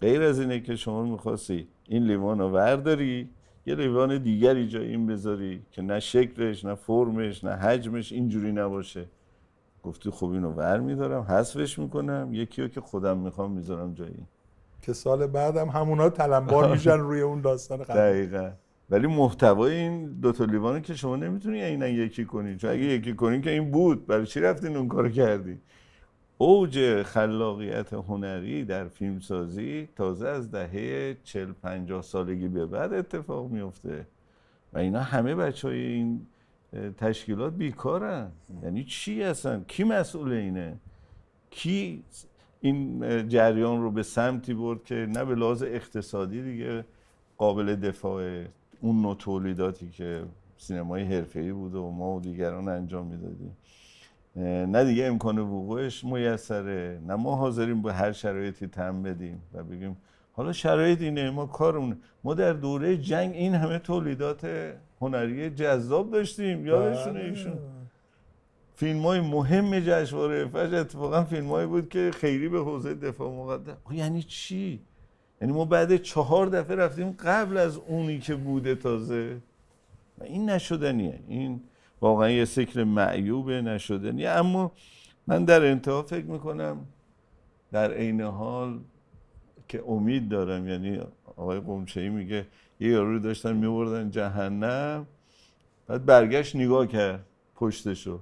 غیر از اینه که شما میخواستی این لیوان رو ورداری یه لیوان دیگری جای این بذاری که نه شکلش نه فرمش نه حجمش اینجوری نباشه گفتی خب اینو ور میدارم حذفش میکنم یکی رو که خودم میخوام میذارم جایی که سال بعدم هم همونا تلمبار میشن روی اون داستان قبل دقیقا ولی محتوای این دو تا لیوانو که شما نمیتونی اینا یکی کنی چون اگه یکی کنی که این بود برای چی رفتین اون کارو کردی اوج خلاقیت هنری در فیلمسازی تازه از دهه چل پنجاه سالگی به بعد اتفاق میفته و اینا همه بچه های این تشکیلات بیکارن یعنی چی هستن کی مسئول اینه کی این جریان رو به سمتی برد که نه به لحاظ اقتصادی دیگه قابل دفاع اون نوع تولیداتی که سینمای حرفه‌ای بود و ما و دیگران انجام میدادیم نه دیگه امکان وقوعش میسره نه ما حاضریم به هر شرایطی تم بدیم و بگیم حالا شرایط اینه ما کارمون ما در دوره جنگ این همه تولیدات هنری جذاب داشتیم یادشونه بله. ایشون فیلم های مهم جشنواره فجر اتفاقا فیلم بود که خیری به حوزه دفاع مقدم خب یعنی چی یعنی ما بعد چهار دفعه رفتیم قبل از اونی که بوده تازه و این نشدنیه این واقعا یه سکر معیوب نشدنی اما من در انتها فکر میکنم در عین حال که امید دارم یعنی آقای قمچهی میگه یه یارو رو داشتن میوردن جهنم بعد برگشت نگاه کرد پشتشو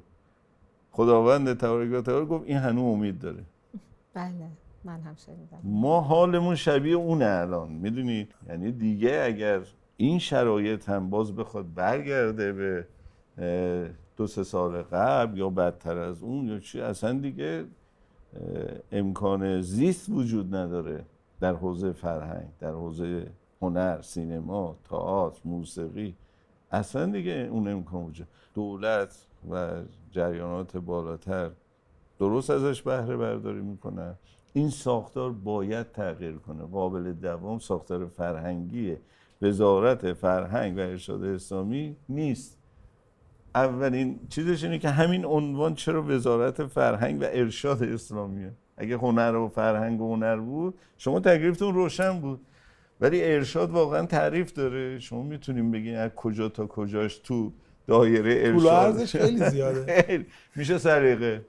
خداوند تبارک و گفت این هنوز امید داره بله من هم شنیدم ما حالمون شبیه اونه الان میدونید یعنی دیگه اگر این شرایط هم باز بخواد برگرده به دو سه سال قبل یا بدتر از اون یا چی اصلا دیگه امکان زیست وجود نداره در حوزه فرهنگ در حوزه هنر سینما تئاتر موسیقی اصلا دیگه اون امکان وجود دولت و جریانات بالاتر درست ازش بهره برداری میکنن این ساختار باید تغییر کنه قابل دوام ساختار فرهنگی وزارت فرهنگ و ارشاد اسلامی نیست اولین چیزش اینه که همین عنوان چرا وزارت فرهنگ و ارشاد اسلامیه اگه هنر و فرهنگ و هنر بود شما تعریفتون روشن بود ولی ارشاد واقعا تعریف داره شما میتونیم بگین از کجا تا کجاش تو دایره ارشاد خیلی زیاده میشه سریقه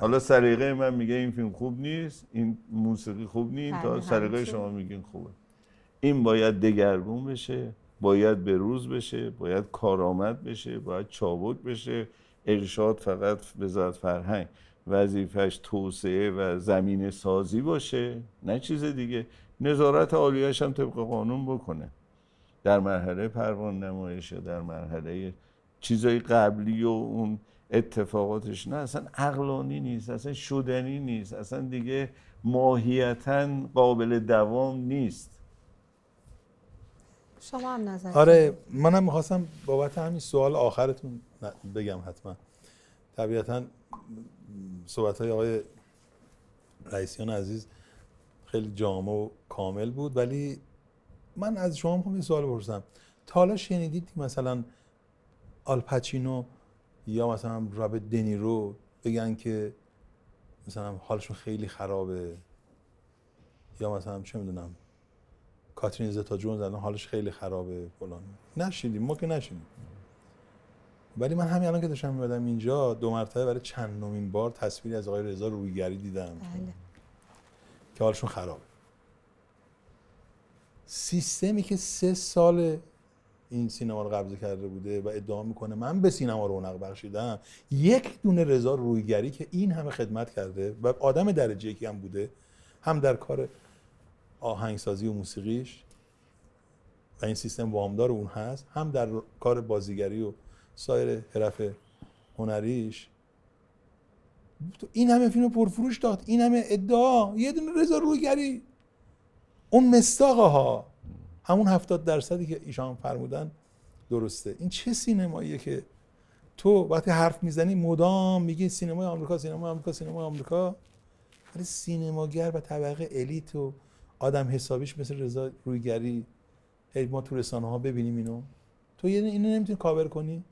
حالا سریقه من میگه این فیلم خوب نیست این موسیقی خوب نیست تا بله، سریقه شما میگین خوبه این باید دگرگون بشه باید به روز بشه باید کارآمد بشه باید چابک بشه ارشاد فقط وزارت فرهنگ وظیفش توسعه و زمین سازی باشه نه چیز دیگه نظارت عالیش هم طبق قانون بکنه در مرحله پروان نمایش در مرحله چیزای قبلی و اون اتفاقاتش نه اصلا عقلانی نیست اصلا شدنی نیست اصلا دیگه ماهیتا قابل دوام نیست شما هم نظر آره منم میخواستم بابت همین سوال آخرتون بگم حتما طبیعتا صحبت های آقای رئیسیان عزیز خیلی جامع و کامل بود ولی من از شما میخوام یه سوال بپرسم تا حالا شنیدید مثلا آلپچینو یا مثلا راب دنیرو بگن که مثلا حالشون خیلی خرابه یا مثلا چه میدونم کاترین زتا جون الان حالش خیلی خرابه فلان نشیدیم ما که نشیدیم ولی من همین الان که داشتم میمدم اینجا دو مرتبه برای چند بار تصویری از آقای رضا رویگری دیدم بله. که حالشون خرابه سیستمی که سه سال این سینما رو قبضه کرده بوده و ادعا میکنه من به سینما رونق بخشیدم یک دونه رضا رویگری که این همه خدمت کرده و آدم درجه یکی هم بوده هم در کار آهنگسازی و موسیقیش و این سیستم وامدار اون هست هم در کار بازیگری و سایر حرف هنریش تو این همه فیلم پرفروش داد این همه ادعا یه دونه رضا رویگری اون مستاقه ها همون هفتاد درصدی که ایشان فرمودن درسته این چه سینماییه که تو وقتی حرف میزنی مدام میگی سینمای آمریکا سینمای آمریکا سینمای آمریکا ولی سینماگر و طبقه الیت و آدم حسابیش مثل رضا رویگری هی ما تو رسانه ها ببینیم اینو تو یه اینو نمیتونی کاور کنی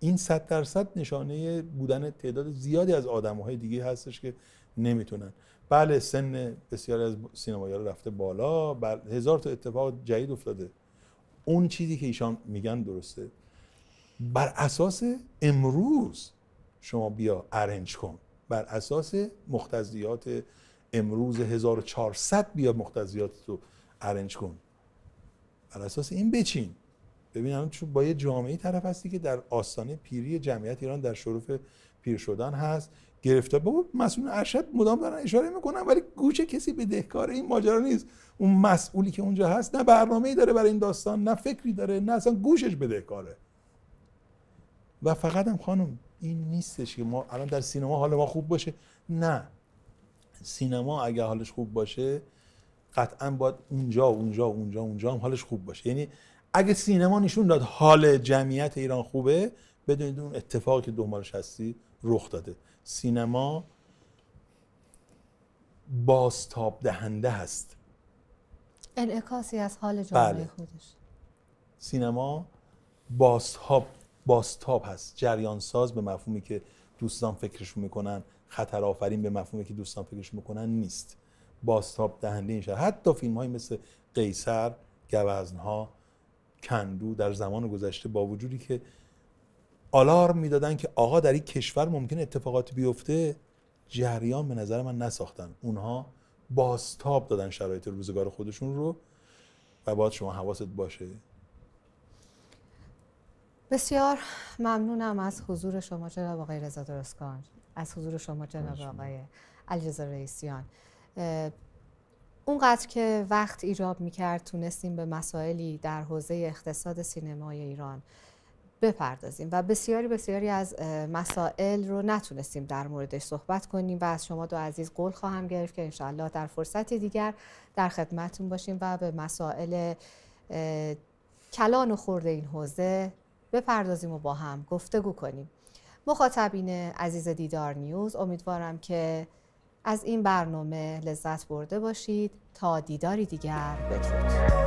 این صد درصد نشانه بودن تعداد زیادی از آدم های دیگه هستش که نمیتونن بله سن بسیاری از ها رفته بالا بله هزار تا اتفاق جدید افتاده اون چیزی که ایشان میگن درسته بر اساس امروز شما بیا ارنج کن بر اساس مختزیات امروز 1400 بیا مقتضیات رو ارنج کن بر اساس این بچین ببینم چون با یه جامعه طرف هستی که در آستانه پیری جمعیت ایران در شرف پیر شدن هست گرفته بابا مسئول ارشد مدام دارن اشاره میکنن ولی گوش کسی به دهکار این ماجرا نیست اون مسئولی که اونجا هست نه ای داره برای این داستان نه فکری داره نه اصلا گوشش به دهکاره و فقط هم خانم این نیستش که ما الان در سینما حال ما خوب باشه نه سینما اگر حالش خوب باشه قطعا باید اونجا اونجا اونجا اونجا هم حالش خوب باشه یعنی اگه سینما نشون داد حال جمعیت ایران خوبه بدونید اون اتفاقی که دنبالش هستی رخ داده سینما بازتاب دهنده هست انعکاسی از حال جامعه بله. خودش سینما بازتاب بازتاب هست جریان ساز به مفهومی که دوستان فکرشون میکنن خطر آفرین به مفهومی که دوستان فکرش میکنن نیست باستاب دهنده این شهر حتی فیلم های مثل قیصر گوزنها کندو در زمان گذشته با وجودی که آلارم میدادن که آقا در این کشور ممکن اتفاقاتی بیفته جریان به نظر من نساختن اونها باستاب دادن شرایط روزگار خودشون رو و باید شما حواست باشه بسیار ممنونم از حضور شما جناب آقای رضا درستکار از حضور شما جناب آقای علیرضا رئیسیان اونقدر که وقت ایجاب میکرد تونستیم به مسائلی در حوزه اقتصاد سینمای ایران بپردازیم و بسیاری بسیاری از مسائل رو نتونستیم در موردش صحبت کنیم و از شما دو عزیز قول خواهم گرفت که انشاءالله در فرصت دیگر در خدمتون باشیم و به مسائل کلان و خورده این حوزه بپردازیم و با هم گفتگو کنیم مخاطبین عزیز دیدار نیوز امیدوارم که از این برنامه لذت برده باشید تا دیداری دیگر بدرود